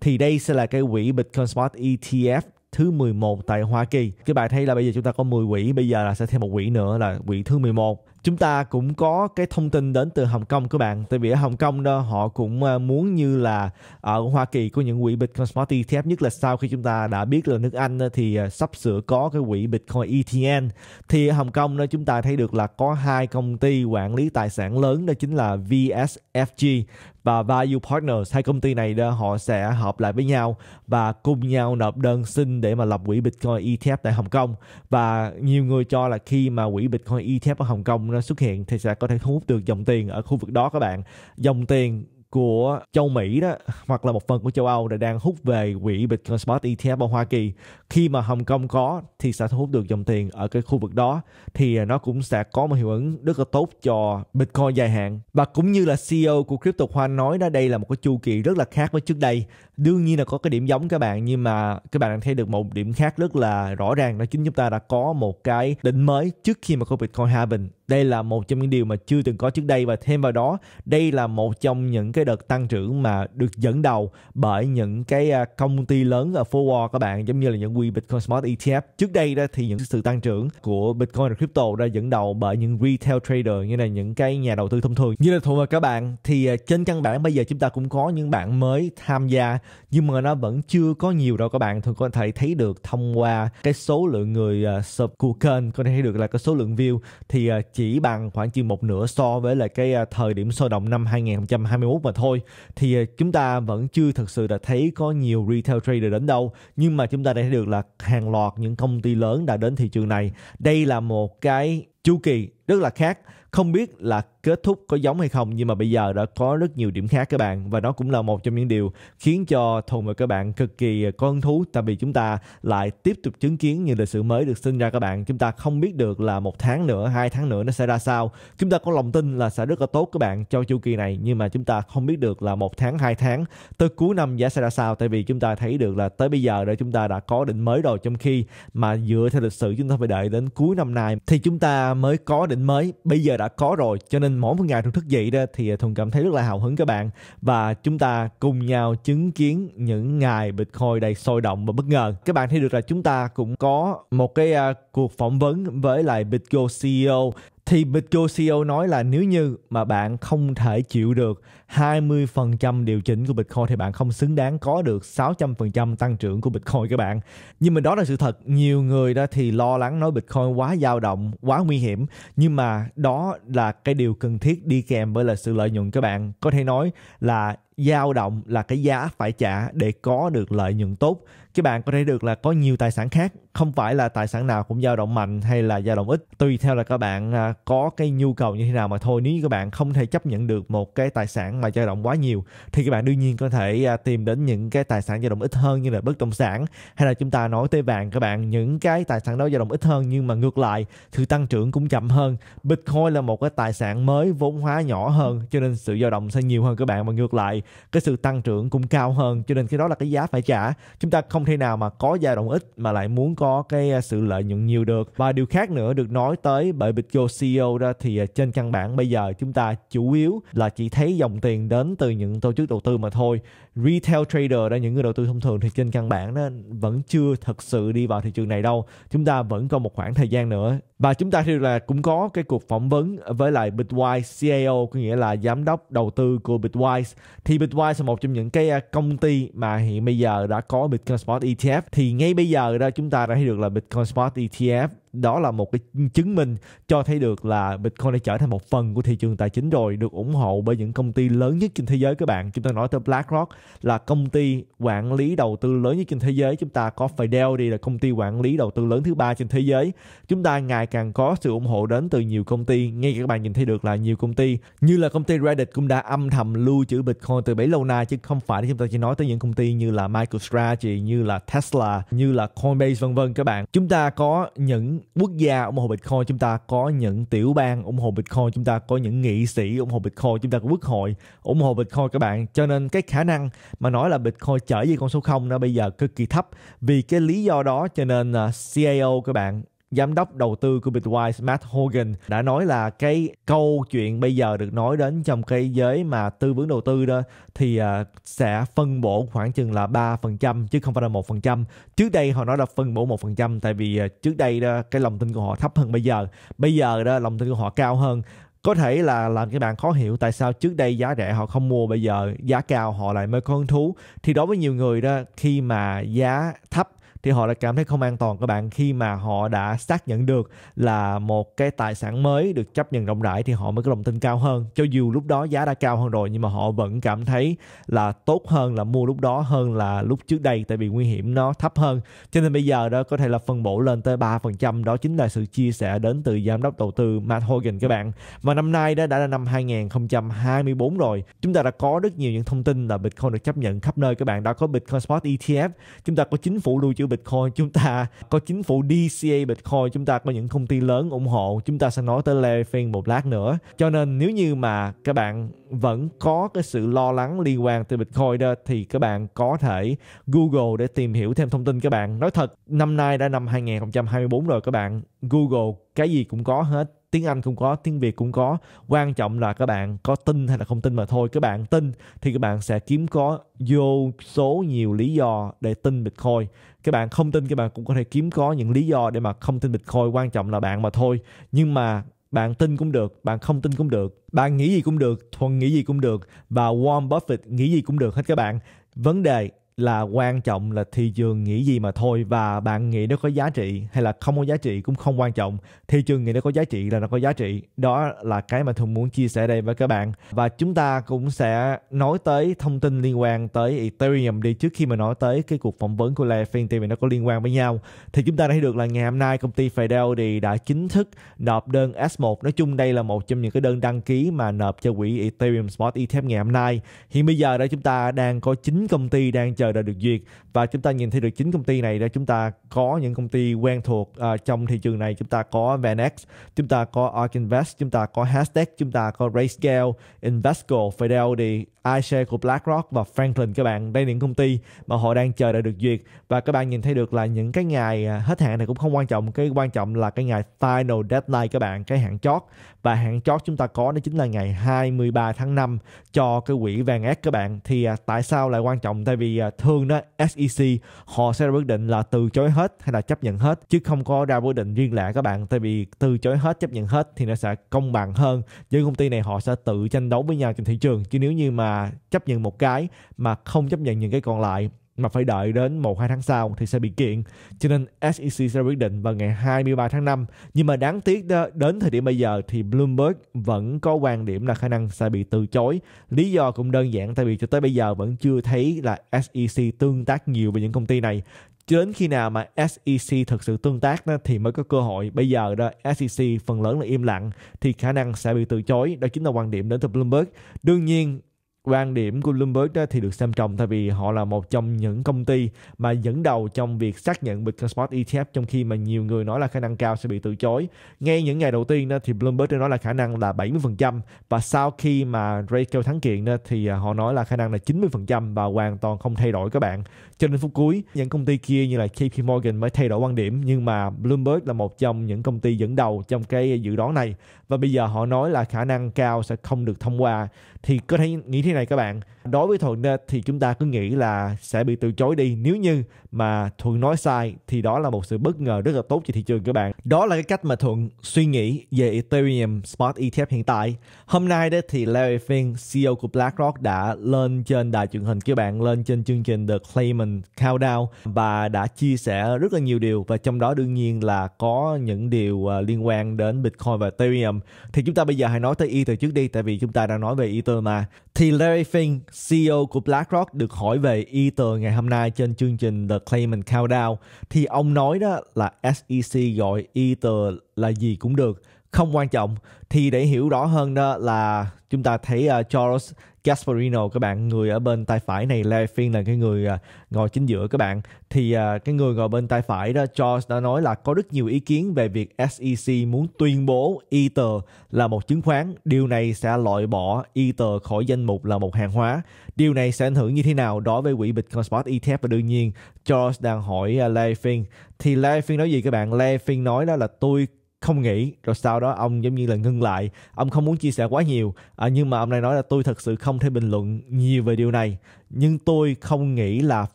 thì đây sẽ là cái quỹ Bitcoin Smart ETF thứ 11 tại Hoa Kỳ. Các bạn thấy là bây giờ chúng ta có 10 quỹ, bây giờ là sẽ thêm một quỹ nữa là quỹ thứ 11 chúng ta cũng có cái thông tin đến từ Hồng Kông các bạn tại vì ở Hồng Kông đó họ cũng ờ, muốn như là ở ờ, Hoa Kỳ có những quỹ Bitcoin Spotty e thì nhất là sau khi chúng ta đã biết là nước Anh thì ờ, sắp sửa có cái quỹ Bitcoin ETN thì ở Hồng Kông đó chúng ta thấy được là có hai công ty quản lý tài sản lớn đó chính là VSFG và Value Partners hai công ty này đó họ sẽ hợp lại với nhau và cùng nhau nộp đơn xin để mà lập quỹ Bitcoin ETF tại Hồng Kông và nhiều người cho là khi mà quỹ Bitcoin ETF ở Hồng Kông nó xuất hiện thì sẽ có thể thu hút được dòng tiền ở khu vực đó các bạn dòng tiền của châu Mỹ đó hoặc là một phần của châu Âu đã đang hút về quỹ Bitcoin Spot ETF ở Hoa Kỳ khi mà Hồng Kông có thì sẽ thu hút được dòng tiền ở cái khu vực đó thì à, nó cũng sẽ có một hiệu ứng rất là tốt cho Bitcoin dài hạn và cũng như là CEO của Crypto Hoa nói đó đây là một cái chu kỳ rất là khác với trước đây đương nhiên là có cái điểm giống các bạn nhưng mà các bạn đang thấy được một điểm khác rất là rõ ràng đó chính chúng ta đã có một cái đỉnh mới trước khi mà có Bitcoin halving đây là một trong những điều mà chưa từng có trước đây và thêm vào đó đây là một trong những cái đợt tăng trưởng mà được dẫn đầu bởi những cái à, công ty lớn ở forward các bạn giống như là những We Bitcoin Smart ETF trước đây đó thì những sự tăng trưởng của Bitcoin và crypto đã dẫn đầu bởi những retail trader như là những cái nhà đầu tư thông thường như là thuộc các bạn thì à, trên căn bản bây giờ chúng ta cũng có những bạn mới tham gia nhưng mà nó vẫn chưa có nhiều đâu các bạn thường có thể thấy được thông qua cái số lượng người uh, sub của kênh có thể thấy được là cái số lượng view thì uh, chỉ bằng khoảng chừng một nửa so với là cái uh, thời điểm sôi động năm 2021 mà thôi thì uh, chúng ta vẫn chưa thực sự đã thấy có nhiều retail trader đến đâu nhưng mà chúng ta đã thấy được là hàng loạt những công ty lớn đã đến thị trường này đây là một cái chu kỳ rất là khác không biết là kết thúc có giống hay không nhưng mà bây giờ đã có rất nhiều điểm khác các bạn và nó cũng là một trong những điều khiến cho thùng và các bạn cực kỳ có hứng thú tại vì chúng ta lại tiếp tục chứng kiến những lịch sử mới được sinh ra các bạn chúng ta không biết được là một tháng nữa hai tháng nữa nó sẽ ra sao chúng ta có lòng tin là sẽ rất là tốt các bạn cho chu kỳ này nhưng mà chúng ta không biết được là một tháng hai tháng tới cuối năm giá sẽ ra sao tại vì chúng ta thấy được là tới bây giờ để chúng ta đã có định mới rồi trong khi mà dựa theo lịch sử chúng ta phải đợi đến cuối năm nay thì chúng ta mới có đỉnh mới bây giờ đã có rồi cho nên mỗi một ngày thuần thức dậy đó thì thuần cảm thấy rất là hào hứng các bạn và chúng ta cùng nhau chứng kiến những ngày bitcoin đầy sôi động và bất ngờ các bạn thấy được là chúng ta cũng có một cái uh, cuộc phỏng vấn với lại bitgo e ceo thì Bitco e CEO nói là nếu như mà bạn không thể chịu được 20% điều chỉnh của Bitcoin thì bạn không xứng đáng có được 600% tăng trưởng của Bitcoin các bạn. Nhưng mà đó là sự thật, nhiều người đó thì lo lắng nói Bitcoin quá dao động, quá nguy hiểm, nhưng mà đó là cái điều cần thiết đi kèm với là sự lợi nhuận các bạn. Có thể nói là dao động là cái giá phải trả để có được lợi nhuận tốt các bạn có thể được là có nhiều tài sản khác không phải là tài sản nào cũng dao động mạnh hay là dao động ít tùy theo là các bạn à, có cái nhu cầu như thế nào mà thôi nếu như các bạn không thể chấp nhận được một cái tài sản mà dao động quá nhiều thì các bạn đương nhiên có thể à, tìm đến những cái tài sản dao động ít hơn như là bất động sản hay là chúng ta nói tới vàng các bạn những cái tài sản đó dao động ít hơn nhưng mà ngược lại sự tăng trưởng cũng chậm hơn bitcoin là một cái tài sản mới vốn hóa nhỏ hơn cho nên sự dao động sẽ nhiều hơn các bạn mà ngược lại cái sự tăng trưởng cũng cao hơn cho nên cái đó là cái giá phải trả chúng ta không thể nào mà có dao động ít mà lại muốn có có cái à, sự lợi nhuận nhiều được và điều khác nữa được nói tới bởi Bitgo CEO ra thì à, trên căn bản bây giờ chúng ta chủ yếu là chỉ thấy dòng tiền đến từ những tổ chức đầu tư mà thôi retail trader đó những người đầu tư thông thường thì trên căn bản đó vẫn chưa thật sự đi vào thị trường này đâu chúng ta vẫn còn một khoảng thời gian nữa và chúng ta thì là cũng có cái cuộc phỏng vấn với lại Bitwise CEO có nghĩa là giám đốc đầu tư của Bitwise thì Bitwise là một trong những cái à, công ty mà hiện bây giờ đã có Bitcoin Spot ETF thì ngay bây giờ đó chúng ta đã thấy được là Bitcoin Spot ETF đó là một cái chứng minh cho thấy được là Bitcoin đã trở thành một phần của thị trường tài chính rồi được ủng hộ bởi những công ty lớn nhất trên thế giới các bạn chúng ta nói tới BlackRock là công ty quản lý đầu tư lớn nhất trên thế giới chúng ta có Fidelity là công ty quản lý đầu tư lớn thứ ba trên thế giới chúng ta ngày càng có sự ủng hộ đến từ nhiều công ty ngay các bạn nhìn thấy được là nhiều công ty như là công ty Reddit cũng đã âm thầm lưu trữ Bitcoin từ bấy lâu nay chứ không phải chúng ta chỉ nói tới những công ty như là MicroStrategy như là Tesla như là Coinbase vân vân các bạn chúng ta có những quốc gia ủng hộ Bitcoin chúng ta có những tiểu bang ủng hộ Bitcoin chúng ta có những nghị sĩ ủng hộ Bitcoin chúng ta có quốc hội ủng hộ Bitcoin các bạn cho nên cái khả năng mà nói là Bitcoin trở về con số 0 nó bây giờ cực kỳ thấp vì cái lý do đó cho nên à, CAO e các bạn giám đốc đầu tư của Bitwise Matt Hogan đã nói là cái câu chuyện bây giờ được nói đến trong cái giới mà tư vấn đầu tư đó thì à, sẽ phân bổ khoảng chừng là 3% chứ không phải là 1%. Trước đây họ nói là phân bổ 1% tại vì à, trước đây đó cái lòng tin của họ thấp hơn bây giờ. Bây giờ đó lòng tin của họ cao hơn có thể là làm các bạn khó hiểu tại sao trước đây giá rẻ họ không mua bây giờ giá cao họ lại mới có hứng thú thì đối với nhiều người đó khi mà giá thấp thì họ đã cảm thấy không an toàn các bạn khi mà họ đã xác nhận được là một cái tài sản mới được chấp nhận rộng rãi thì họ mới có lòng tin cao hơn cho dù lúc đó giá đã cao hơn rồi nhưng mà họ vẫn cảm thấy là tốt hơn là mua lúc đó hơn là lúc trước đây tại vì nguy hiểm nó thấp hơn cho nên bây giờ đó có thể là phân bổ lên tới 3% đó chính là sự chia sẻ đến từ giám đốc đầu tư Matt Hogan các bạn và năm nay đó đã là năm 2024 rồi chúng ta đã có rất nhiều những thông tin là Bitcoin được chấp nhận khắp nơi các bạn đã có Bitcoin Spot ETF chúng ta có chính phủ lưu trữ Bitcoin Bitcoin chúng ta có chính phủ DCA Bitcoin chúng ta có những công ty lớn ủng hộ chúng ta sẽ nói tới Larry Fink một lát nữa cho nên nếu như mà các bạn vẫn có cái sự lo lắng liên quan tới Bitcoin đó thì các bạn có thể Google để tìm hiểu thêm thông tin các bạn nói thật năm nay đã năm 2024 rồi các bạn Google cái gì cũng có hết tiếng Anh cũng có tiếng Việt cũng có quan trọng là các bạn có tin hay là không tin mà thôi các bạn tin thì các bạn sẽ kiếm có vô số nhiều lý do để tin Bitcoin các bạn không tin các bạn cũng có thể kiếm có những lý do để mà không tin Bitcoin quan trọng là bạn mà thôi nhưng mà bạn tin cũng được, bạn không tin cũng được, bạn nghĩ gì cũng được, Thuần nghĩ gì cũng được và Warren Buffett nghĩ gì cũng được hết các bạn. Vấn đề là quan trọng là thị trường nghĩ gì mà thôi và bạn nghĩ nó có giá trị hay là không có giá trị cũng không quan trọng thị trường nghĩ nó có giá trị là nó có giá trị đó là cái mà thường muốn chia sẻ đây với các bạn và chúng ta cũng sẽ nói tới thông tin liên quan tới Ethereum đi trước khi mà nói tới cái cuộc phỏng vấn của Larry Fink thì nó có liên quan với nhau thì chúng ta đã thấy được là ngày hôm nay công ty Fidelity đã chính thức nộp đơn S1 nói chung đây là một trong những cái đơn đăng ký mà nộp cho quỹ Ethereum Smart ETF ngày hôm nay hiện bây giờ đó chúng ta đang có chín công ty đang chờ giờ đã được duyệt và chúng ta nhìn thấy được chính công ty này đó chúng ta có những công ty quen thuộc uh, trong thị trường này chúng ta có Vanex chúng ta có Ark Invest chúng ta có Hashtag chúng ta có Rayscale Invesco Fidelity iShare của BlackRock và Franklin các bạn. Đây là những công ty mà họ đang chờ đợi được duyệt và các bạn nhìn thấy được là những cái ngày à, hết hạn này cũng không quan trọng, cái quan trọng là cái ngày final deadline các bạn, cái hạn chót và hạn chót chúng ta có đó chính là ngày 23 tháng 5 cho cái quỹ vàng S các bạn. Thì à, tại sao lại quan trọng? Tại vì à, thường đó SEC họ sẽ ra quyết định là từ chối hết hay là chấp nhận hết chứ không có ra quyết định riêng lẻ các bạn. Tại vì từ chối hết chấp nhận hết thì nó sẽ công bằng hơn. Với công ty này họ sẽ tự tranh đấu với nhau trên thị trường chứ nếu như mà chấp nhận một cái mà không chấp nhận những cái còn lại mà phải đợi đến 1-2 tháng sau thì sẽ bị kiện. Cho nên SEC sẽ quyết định vào ngày 23 tháng 5. Nhưng mà đáng tiếc đó, đến thời điểm bây giờ thì Bloomberg vẫn có quan điểm là khả năng sẽ bị từ chối. Lý do cũng đơn giản tại vì cho tới bây giờ vẫn chưa thấy là SEC tương tác nhiều với những công ty này. Cho đến khi nào mà SEC thực sự tương tác đó, thì mới có cơ hội. Bây giờ đó SEC phần lớn là im lặng thì khả năng sẽ bị từ chối. Đó chính là quan điểm đến từ Bloomberg. Đương nhiên Quan điểm của Bloomberg thì được xem trọng tại vì họ là một trong những công ty mà dẫn đầu trong việc xác nhận Bitcoin Spot ETF trong khi mà nhiều người nói là khả năng cao sẽ bị từ chối. Ngay những ngày đầu tiên thì Bloomberg đã nói là khả năng là 70% và sau khi mà Ray kêu thắng kiện thì à, họ nói là khả năng là 90% và hoàn toàn không thay đổi các bạn. Cho đến phút cuối, những công ty kia như là JP Morgan mới thay đổi quan điểm nhưng mà Bloomberg là một trong những công ty dẫn đầu trong cái dự đoán này và bây giờ họ nói là khả năng cao sẽ không được thông qua thì có thể nghĩ thế này các bạn đối với thuận thì chúng ta cứ nghĩ là sẽ bị từ chối đi nếu như mà thuận nói sai thì đó là một sự bất ngờ rất là tốt cho thị trường các bạn đó là cái cách mà thuận suy nghĩ về ethereum spot etf hiện tại hôm nay đó thì larry finn ceo của blackrock đã lên trên đài truyền hình các bạn lên trên chương trình the claimant countdown và đã chia sẻ rất là nhiều điều và trong đó đương nhiên là có những điều à, liên quan đến bitcoin và ethereum thì chúng ta bây giờ hãy nói tới ether trước đi tại vì chúng ta đang nói về ether mà thì larry finn CEO của BlackRock được hỏi về Ether ngày hôm nay trên chương trình The Claimant Countdown thì ông nói đó là SEC gọi Ether là gì cũng được, không quan trọng. Thì để hiểu rõ hơn đó là chúng ta thấy uh, Charles Gasparino các bạn người ở bên tay phải này Larry Fink là cái người à, ngồi chính giữa các bạn thì à, cái người ngồi bên tay phải đó Charles đã nói là có rất nhiều ý kiến về việc SEC muốn tuyên bố Ether là một chứng khoán điều này sẽ loại bỏ Ether khỏi danh mục là một hàng hóa điều này sẽ ảnh hưởng như thế nào đối với quỹ Bitcoin Spot ETF và đương nhiên Charles đang hỏi à, Larry Fink thì Larry Fink nói gì các bạn Larry Fink nói đó là tôi không nghĩ rồi sau đó ông giống như là ngưng lại ông không muốn chia sẻ quá nhiều à, nhưng mà ông này nói là tôi thật sự không thể bình luận nhiều về điều này nhưng tôi không nghĩ là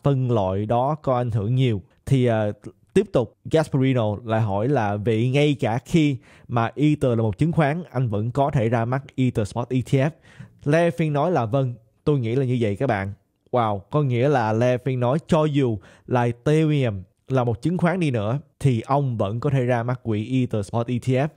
phân loại đó có ảnh hưởng nhiều thì à, tiếp tục Gasparino lại hỏi là vậy ngay cả khi mà Ether là một chứng khoán anh vẫn có thể ra mắt Ether Spot ETF Lê Phiên nói là vâng tôi nghĩ là như vậy các bạn Wow, có nghĩa là Levin nói cho dù là Ethereum là một chứng khoán đi nữa thì ông vẫn có thể ra mắt quỹ Ether Spot ETF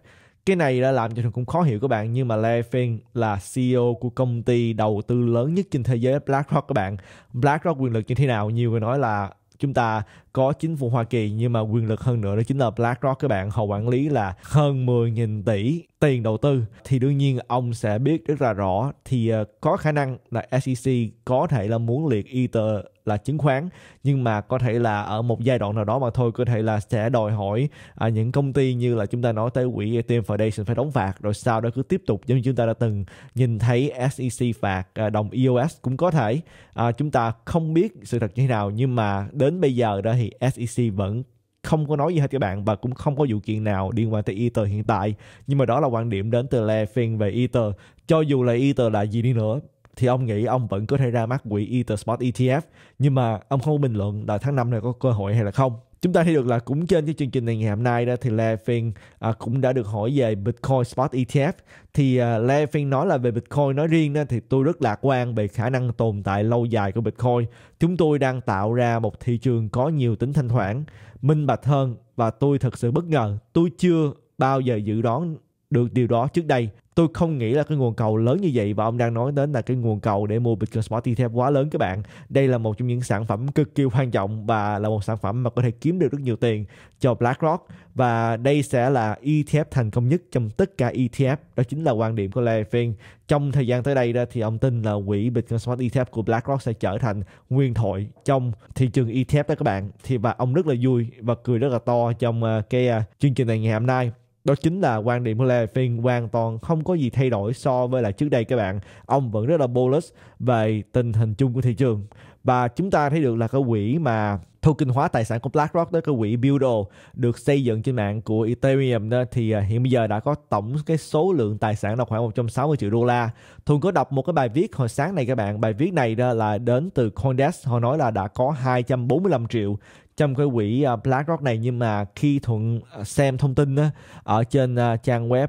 cái này đã làm cho thằng cũng khó hiểu các bạn nhưng mà Larry Fink là CEO của công ty đầu tư lớn nhất trên thế giới BlackRock các bạn BlackRock quyền lực như thế nào nhiều người nói là chúng ta có chính phủ Hoa Kỳ nhưng mà quyền lực hơn nữa đó chính là BlackRock các bạn họ quản lý là hơn 10.000 tỷ tiền đầu tư thì đương nhiên ông sẽ biết rất là rõ thì ờ, có khả năng là SEC có thể là muốn liệt Ether là chứng khoán nhưng mà có thể là ở một giai đoạn nào đó mà thôi có thể là sẽ đòi hỏi à, những công ty như là chúng ta nói tới quỹ Ethereum Foundation phải đóng phạt rồi sau đó cứ tiếp tục giống như chúng ta đã từng nhìn thấy SEC phạt à, đồng EOS cũng có thể à, chúng ta không biết sự thật như thế nào nhưng mà đến bây giờ đó thì thì SEC vẫn không có nói gì hết các bạn và cũng không có vụ kiện nào liên quan tới Ether hiện tại nhưng mà đó là quan điểm đến từ Lefin về Ether cho dù là Ether là gì đi nữa thì ông nghĩ ông vẫn có thể ra mắt quỹ Ether Spot ETF nhưng mà ông không bình luận là tháng 5 này có cơ hội hay là không chúng ta thấy được là cũng trên cái chương trình này ngày hôm nay đó thì Lê Phiên à, cũng đã được hỏi về Bitcoin Spot ETF thì à, Lê nói là về Bitcoin nói riêng đó thì tôi rất lạc quan về khả năng tồn tại lâu dài của Bitcoin chúng tôi đang tạo ra một thị trường có nhiều tính thanh khoản minh bạch hơn và tôi thật sự bất ngờ tôi chưa bao giờ dự đoán được điều đó trước đây tôi không nghĩ là cái nguồn cầu lớn như vậy và ông đang nói đến là cái nguồn cầu để mua Bitcoin Spot ETF quá lớn các bạn đây là một trong những sản phẩm cực kỳ quan trọng và là một sản phẩm mà có thể kiếm được rất nhiều tiền cho BlackRock và đây sẽ là ETF thành công nhất trong tất cả ETF đó chính là quan điểm của Larry Fink trong thời gian tới đây ra thì ông tin là quỹ Bitcoin Spot ETF của BlackRock sẽ trở thành nguyên thoại trong thị trường ETF đó các bạn thì và ông rất là vui và cười rất là to trong ờ, cái ờ, chương trình này ngày hôm nay đó chính là quan điểm của Lê hoàn toàn không có gì thay đổi so với là trước đây các bạn ông vẫn rất là bullish về tình hình chung của thị trường và chúng ta thấy được là cái quỹ mà token hóa tài sản của BlackRock đó cái quỹ Buildo được xây dựng trên mạng của Ethereum đó thì à, hiện bây giờ đã có tổng cái số lượng tài sản là khoảng 160 triệu đô la. Thuần có đọc một cái bài viết hồi sáng này các bạn, bài viết này đó là đến từ Coindesk, họ nói là đã có 245 triệu trong cái quỹ à, BlackRock này nhưng mà khi thuận à, xem thông tin ở trên trang web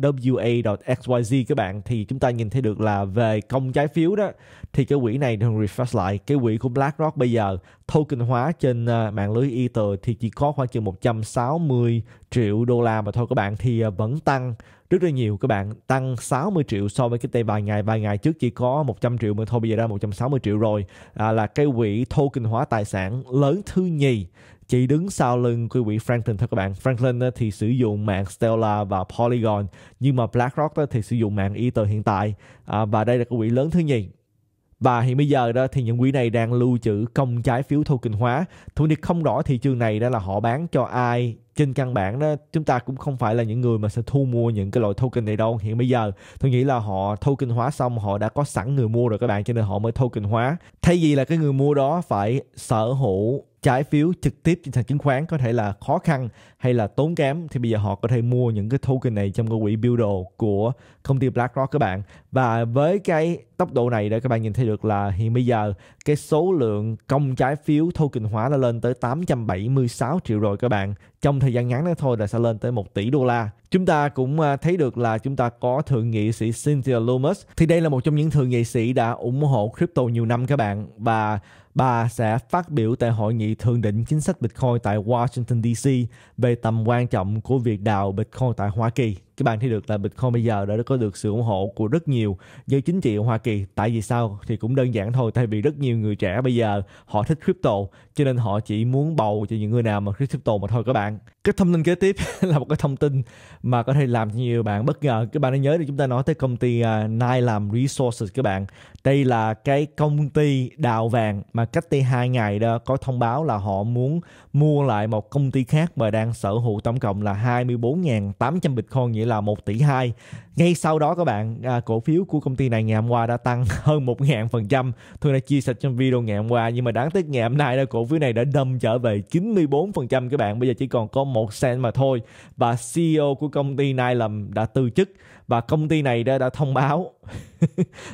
rwa.xyz các bạn thì chúng ta nhìn thấy được là về công trái phiếu đó thì cái quỹ này thường fast lại cái quỹ của BlackRock bây giờ token hóa trên à, mạng lưới Ether thì chỉ có khoảng chừng 160 triệu đô la mà thôi các bạn thì à, vẫn tăng rất là nhiều các bạn tăng 60 triệu so với cái tay vài ngày vài ngày trước chỉ có 100 triệu mà thôi bây giờ đã 160 triệu rồi à, là cái quỹ token hóa tài sản lớn thứ nhì chỉ đứng sau lưng của quỹ Franklin thôi các bạn. Franklin à, thì sử dụng mạng Stellar và Polygon nhưng mà BlackRock thì sử dụng mạng Ether hiện tại à, và đây là cái quỹ lớn thứ nhì và hiện bây giờ đó thì những quỹ này đang lưu trữ công trái phiếu token hóa. Thu Nick không rõ thị trường này đó là họ bán cho ai, trên căn bản đó chúng ta cũng không phải là những người mà sẽ thu mua những cái loại token này đâu hiện bây giờ tôi nghĩ là họ token hóa xong họ đã có sẵn người mua rồi các bạn cho nên họ mới token hóa thay vì là cái người mua đó phải sở hữu trái phiếu trực tiếp trên sàn chứng khoán có thể là khó khăn hay là tốn kém thì bây giờ họ có thể mua những cái token này trong cái quỹ Buildo của công ty BlackRock các bạn và với cái tốc độ này để các bạn nhìn thấy được là hiện bây giờ cái số lượng công trái phiếu token hóa đã lên tới 876 triệu rồi các bạn. Trong thời gian ngắn đó thôi là sẽ lên tới 1 tỷ đô la. Chúng ta cũng à, thấy được là chúng ta có thượng nghị sĩ Cynthia Lumos. Thì đây là một trong những thượng nghị sĩ đã ủng hộ crypto nhiều năm các bạn và bà sẽ phát biểu tại hội nghị thượng đỉnh chính sách Bitcoin tại Washington DC về tầm quan trọng của việc đào Bitcoin tại Hoa Kỳ các bạn thấy được là Bitcoin bây giờ đã có được sự ủng hộ của rất nhiều giới chính trị ở Hoa Kỳ. Tại vì sao? Thì cũng đơn giản thôi. Tại vì rất nhiều người trẻ bây giờ họ thích crypto cho nên họ chỉ muốn bầu cho những người nào mà thích crypto mà thôi các bạn. Cái thông tin kế tiếp là một cái thông tin mà có thể làm cho nhiều bạn bất ngờ. Các bạn hãy nhớ thì chúng ta nói tới công ty uh, à, Nilam Resources các bạn. Đây là cái công ty đào vàng mà cách đây hai ngày đó có thông báo là họ muốn mua lại một công ty khác và đang sở hữu tổng cộng là 24.800 Bitcoin nghĩa là 1 tỷ 2. Ngay sau đó các bạn à, cổ phiếu của công ty này ngày hôm qua đã tăng hơn 1.000%. Tôi đã chia sẻ trong video ngày hôm qua nhưng mà đáng tiếc ngày hôm nay là cổ phiếu này đã đâm trở về 94% các bạn. Bây giờ chỉ còn có 1 cent mà thôi. Và CEO của công ty này làm đã từ chức và công ty này đã, đã thông báo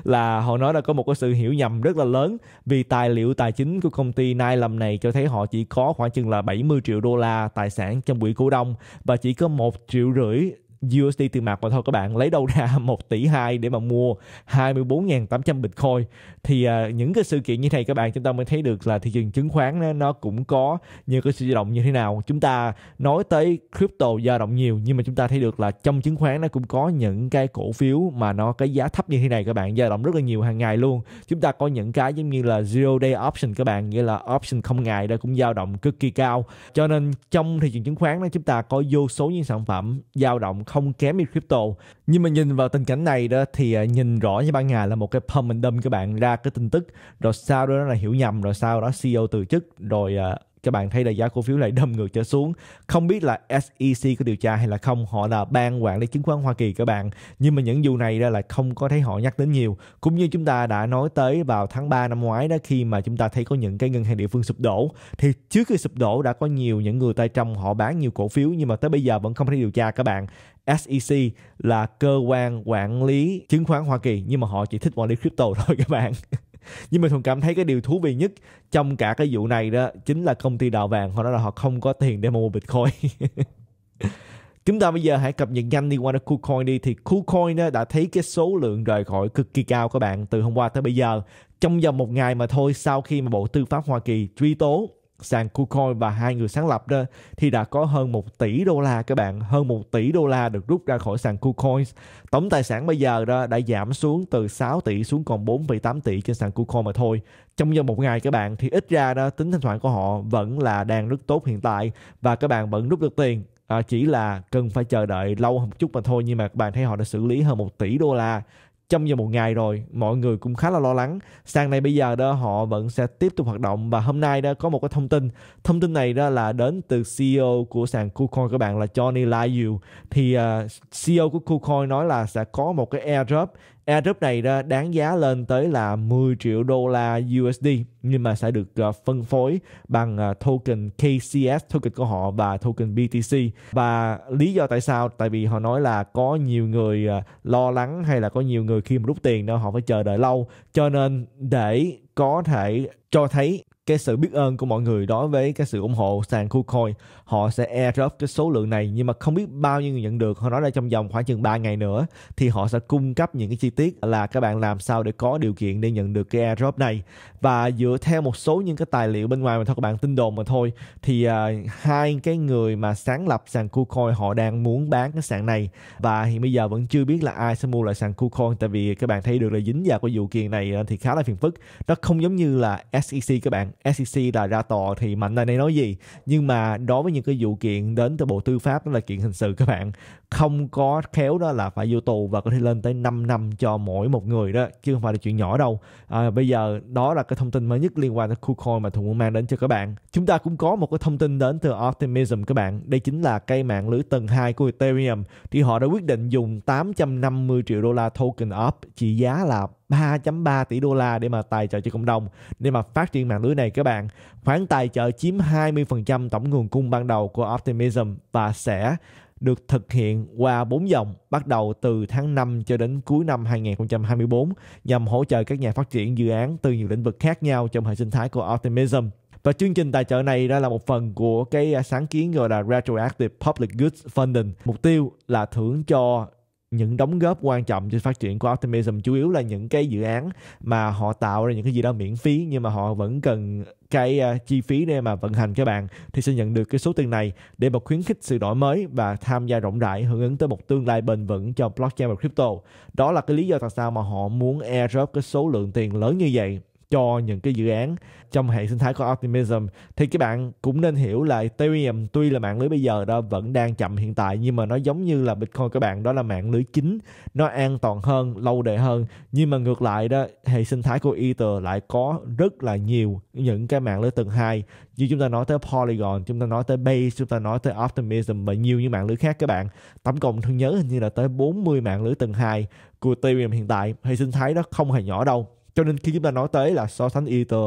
là họ nói là có một cái sự hiểu nhầm rất là lớn vì tài liệu tài chính của công ty nai Nylum này cho thấy họ chỉ có khoảng chừng là 70 triệu đô la tài sản trong quỹ cổ đông và chỉ có một triệu rưỡi USD tiền mặt mà thôi các bạn lấy đâu ra 1 tỷ 2 để mà mua 24.800 Bitcoin thì à, những cái sự kiện như thế này các bạn chúng ta mới thấy được là thị trường chứng khoán nó, nó cũng có những cái sự dao động như thế nào chúng ta nói tới crypto dao động nhiều nhưng mà chúng ta thấy được là trong chứng khoán nó cũng có những cái cổ phiếu mà nó cái giá thấp như thế này các bạn dao động rất là nhiều hàng ngày luôn chúng ta có những cái giống như là zero day option các bạn nghĩa là option không ngày đó cũng dao động cực kỳ cao cho nên trong thị trường chứng khoán đó chúng ta có vô số những sản phẩm dao động không kém gì crypto nhưng mà nhìn vào tình cảnh này đó thì à, nhìn rõ như ban ngày là một cái pump and dump các bạn ra cái tin tức rồi sau đó là hiểu nhầm rồi sau đó CEO từ chức rồi à, các bạn thấy là giá cổ phiếu lại đâm ngược trở xuống không biết là SEC có điều tra hay là không họ là ban quản lý chứng khoán Hoa Kỳ các bạn nhưng mà những vụ này ra là không có thấy họ nhắc đến nhiều cũng như chúng ta đã nói tới vào tháng 3 năm ngoái đó khi mà chúng ta thấy có những cái ngân hàng địa phương sụp đổ thì trước khi sụp đổ đã có nhiều những người tay trong họ bán nhiều cổ phiếu nhưng mà tới bây giờ vẫn không thấy điều tra các bạn SEC là cơ quan quản lý chứng khoán Hoa Kỳ nhưng mà họ chỉ thích quản lý crypto thôi các bạn nhưng mà thường cảm thấy cái điều thú vị nhất trong cả cái vụ này đó chính là công ty đào vàng họ nói là họ không có tiền để mua bitcoin chúng ta bây giờ hãy cập nhật nhanh đi qua đến KuCoin đi thì KuCoin đã thấy cái số lượng rời khỏi cực kỳ cao các bạn từ hôm qua tới bây giờ trong vòng một ngày mà thôi sau khi mà bộ tư pháp Hoa Kỳ truy tố sàn KuCoin và hai người sáng lập đó thì đã có hơn 1 tỷ đô la các bạn, hơn 1 tỷ đô la được rút ra khỏi sàn KuCoin. Tổng tài sản bây giờ đó đã giảm xuống từ 6 tỷ xuống còn 4,8 tỷ trên sàn KuCoin mà thôi. Trong vòng một ngày các bạn thì ít ra đó tính thanh khoản của họ vẫn là đang rất tốt hiện tại và các bạn vẫn rút được tiền à, chỉ là cần phải chờ đợi lâu một chút mà thôi nhưng mà các bạn thấy họ đã xử lý hơn 1 tỷ đô la trong vòng một ngày rồi mọi người cũng khá là lo lắng sang này bây giờ đó họ vẫn sẽ tiếp tục hoạt động và hôm nay đó có một cái thông tin thông tin này đó là đến từ CEO của sàn KuCoin các bạn là Johnny Liu thì uh, à, CEO của KuCoin nói là sẽ có một cái airdrop airdrop này đó đáng giá lên tới là 10 triệu đô la USD nhưng mà sẽ được ờ, phân phối bằng ờ, token KCS token của họ và token BTC và lý do tại sao tại vì họ nói là có nhiều người ờ, lo lắng hay là có nhiều người khi mà rút tiền đó họ phải chờ đợi lâu cho nên để có thể cho thấy cái sự biết ơn của mọi người đối với cái sự ủng hộ sàn KuCoin họ sẽ airdrop cái số lượng này nhưng mà không biết bao nhiêu người nhận được họ nói là trong vòng khoảng chừng 3 ngày nữa thì họ sẽ cung cấp những cái chi tiết là các bạn làm sao để có điều kiện để nhận được cái airdrop này và dựa theo một số những cái tài liệu bên ngoài mà thôi các bạn tin đồn mà thôi thì uh, hai cái người mà sáng lập sàn KuCoin họ đang muốn bán cái sàn này và hiện bây giờ vẫn chưa biết là ai sẽ mua lại sàn KuCoin tại vì các bạn thấy được là dính vào cái vụ kiện này à, thì khá là phiền phức nó không giống như là SEC các bạn SEC là ra tòa thì mạnh này này nói gì nhưng mà đối với những cái vụ kiện đến từ bộ tư pháp đó là kiện hình sự các bạn không có khéo đó là phải vô tù và có thể lên tới 5 năm cho mỗi một người đó chứ không phải là chuyện nhỏ đâu à, bây giờ đó là cái thông tin mới nhất liên quan tới KuCoin mà Thuận muốn mang đến cho các bạn chúng ta cũng có một cái thông tin đến từ Optimism các bạn đây chính là cây mạng lưới tầng 2 của Ethereum thì họ đã quyết định dùng 850 triệu đô la token up trị giá là 3.3 tỷ đô la để mà tài trợ cho cộng đồng để mà phát triển mạng lưới này các bạn. Khoản tài trợ chiếm 20% tổng nguồn cung ban đầu của Optimism và sẽ được thực hiện qua 4 dòng bắt đầu từ tháng 5 cho đến cuối năm 2024 nhằm hỗ trợ các nhà phát triển dự án từ nhiều lĩnh vực khác nhau trong hệ sinh thái của Optimism. Và chương trình tài trợ này đó là một phần của cái sáng kiến gọi là Retroactive Public Goods Funding. Mục tiêu là thưởng cho những đóng góp quan trọng cho phát triển của Optimism chủ yếu là những cái dự án mà họ tạo ra những cái gì đó miễn phí nhưng mà họ vẫn cần cái uh, chi phí để mà vận hành các bạn thì sẽ nhận được cái số tiền này để mà khuyến khích sự đổi mới và tham gia rộng rãi hưởng ứng tới một tương lai bền vững cho blockchain và crypto. Đó là cái lý do tại sao mà họ muốn airdrop cái số lượng tiền lớn như vậy cho những cái dự án trong hệ sinh thái của Optimism thì các bạn cũng nên hiểu là Ethereum tuy là mạng lưới bây giờ đó vẫn đang chậm hiện tại nhưng mà nó giống như là Bitcoin các bạn đó là mạng lưới chính nó an toàn hơn lâu đời hơn nhưng mà ngược lại đó hệ sinh thái của Ether lại có rất là nhiều những cái mạng lưới tầng hai như chúng ta nói tới Polygon chúng ta nói tới Base chúng ta nói tới Optimism và nhiều những mạng lưới khác các bạn tổng cộng thương nhớ hình như là tới 40 mạng lưới tầng hai của Ethereum hiện tại hệ sinh thái đó không hề nhỏ đâu cho nên khi chúng ta nói tới là so sánh Ether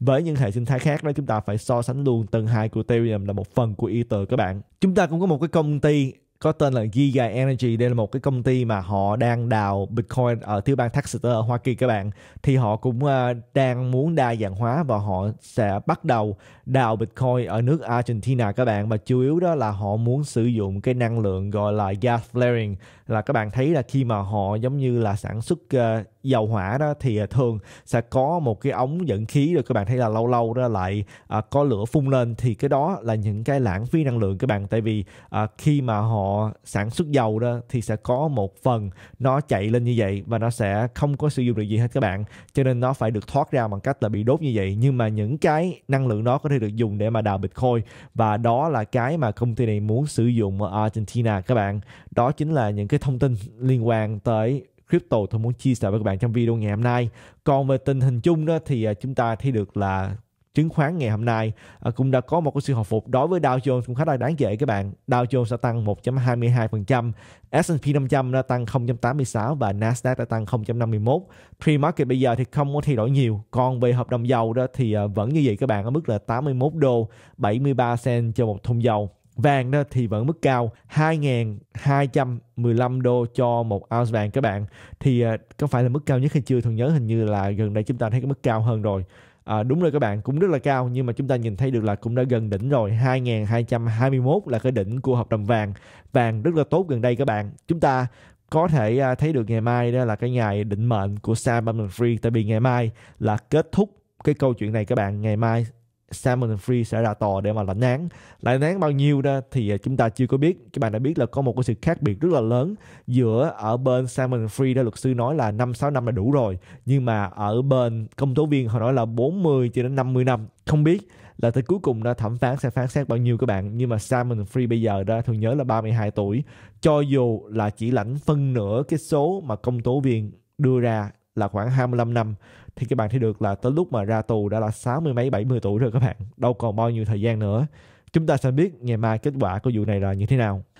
với những hệ sinh thái khác đó chúng ta phải so sánh luôn tầng hai của Ethereum là một phần của Ether các bạn chúng ta cũng có một cái công ty có tên là Giga Energy đây là một cái công ty mà họ đang đào Bitcoin ở tiểu bang Texas ở Hoa Kỳ các bạn thì họ cũng ờ, đang muốn đa dạng hóa và họ sẽ bắt đầu đào Bitcoin ở nước Argentina các bạn và chủ yếu đó là họ muốn sử dụng cái năng lượng gọi là gas flaring là các bạn thấy là khi mà họ giống như là sản xuất uh, dầu hỏa đó thì ờ, thường sẽ có một cái ống dẫn khí rồi các bạn thấy là lâu lâu đó lại uh, có lửa phun lên thì cái đó là những cái lãng phí năng lượng các bạn tại vì uh, khi mà họ sản xuất dầu đó thì sẽ có một phần nó chạy lên như vậy và nó sẽ không có sử dụng được gì hết các bạn cho nên nó phải được thoát ra bằng cách là bị đốt như vậy nhưng mà những cái năng lượng đó có thể được dùng để mà đào bitcoin và đó là cái mà công ty này muốn sử dụng ở Argentina các bạn đó chính là những cái thông tin liên quan tới crypto tôi muốn chia sẻ với các bạn trong video ngày hôm nay còn về tình hình chung đó thì à, chúng ta thấy được là chứng khoán ngày hôm nay à, cũng đã có một cái sự hồi phục đối với Dow Jones cũng khá là đáng kể các bạn. Dow Jones đã tăng 1.22%, S&P 500 đã tăng 0.86 và Nasdaq đã tăng 0.51. Pre-market bây giờ thì không có thay đổi nhiều. Còn về hợp đồng dầu đó thì à, vẫn như vậy các bạn ở mức là 81 đô 73 cent cho một thùng dầu vàng đó thì vẫn mức cao 2.215 đô cho một ounce vàng các bạn thì à, có phải là mức cao nhất hay chưa thường nhớ hình như là gần đây chúng ta thấy cái mức cao hơn rồi À, đúng rồi các bạn, cũng rất là cao nhưng mà chúng ta nhìn thấy được là cũng đã gần đỉnh rồi, 2.221 là cái đỉnh của hợp đồng vàng. Vàng rất là tốt gần đây các bạn. Chúng ta có thể à, thấy được ngày mai đó là cái ngày định mệnh của Sam Bankman-Fried tại vì ngày mai là kết thúc cái câu chuyện này các bạn. Ngày mai Salmon Free sẽ ra tòa để mà lãnh án. Lãnh án bao nhiêu đó thì à, chúng ta chưa có biết. Các bạn đã biết là có một cái sự khác biệt rất là lớn giữa ở bên Salmon Free đó luật sư nói là 5 6 năm là đủ rồi, nhưng mà ở bên công tố viên họ nói là 40 cho đến 50 năm. Không biết là tới cuối cùng đó thẩm phán sẽ phán xét bao nhiêu các bạn nhưng mà Simon Free bây giờ đó thường nhớ là 32 tuổi cho dù là chỉ lãnh phân nửa cái số mà công tố viên đưa ra là khoảng 25 năm thì các bạn thấy được là tới lúc mà ra tù đã là 60 mấy 70 tuổi rồi các bạn, đâu còn bao nhiêu thời gian nữa. Chúng ta sẽ biết ngày mai kết quả của vụ này là như thế nào.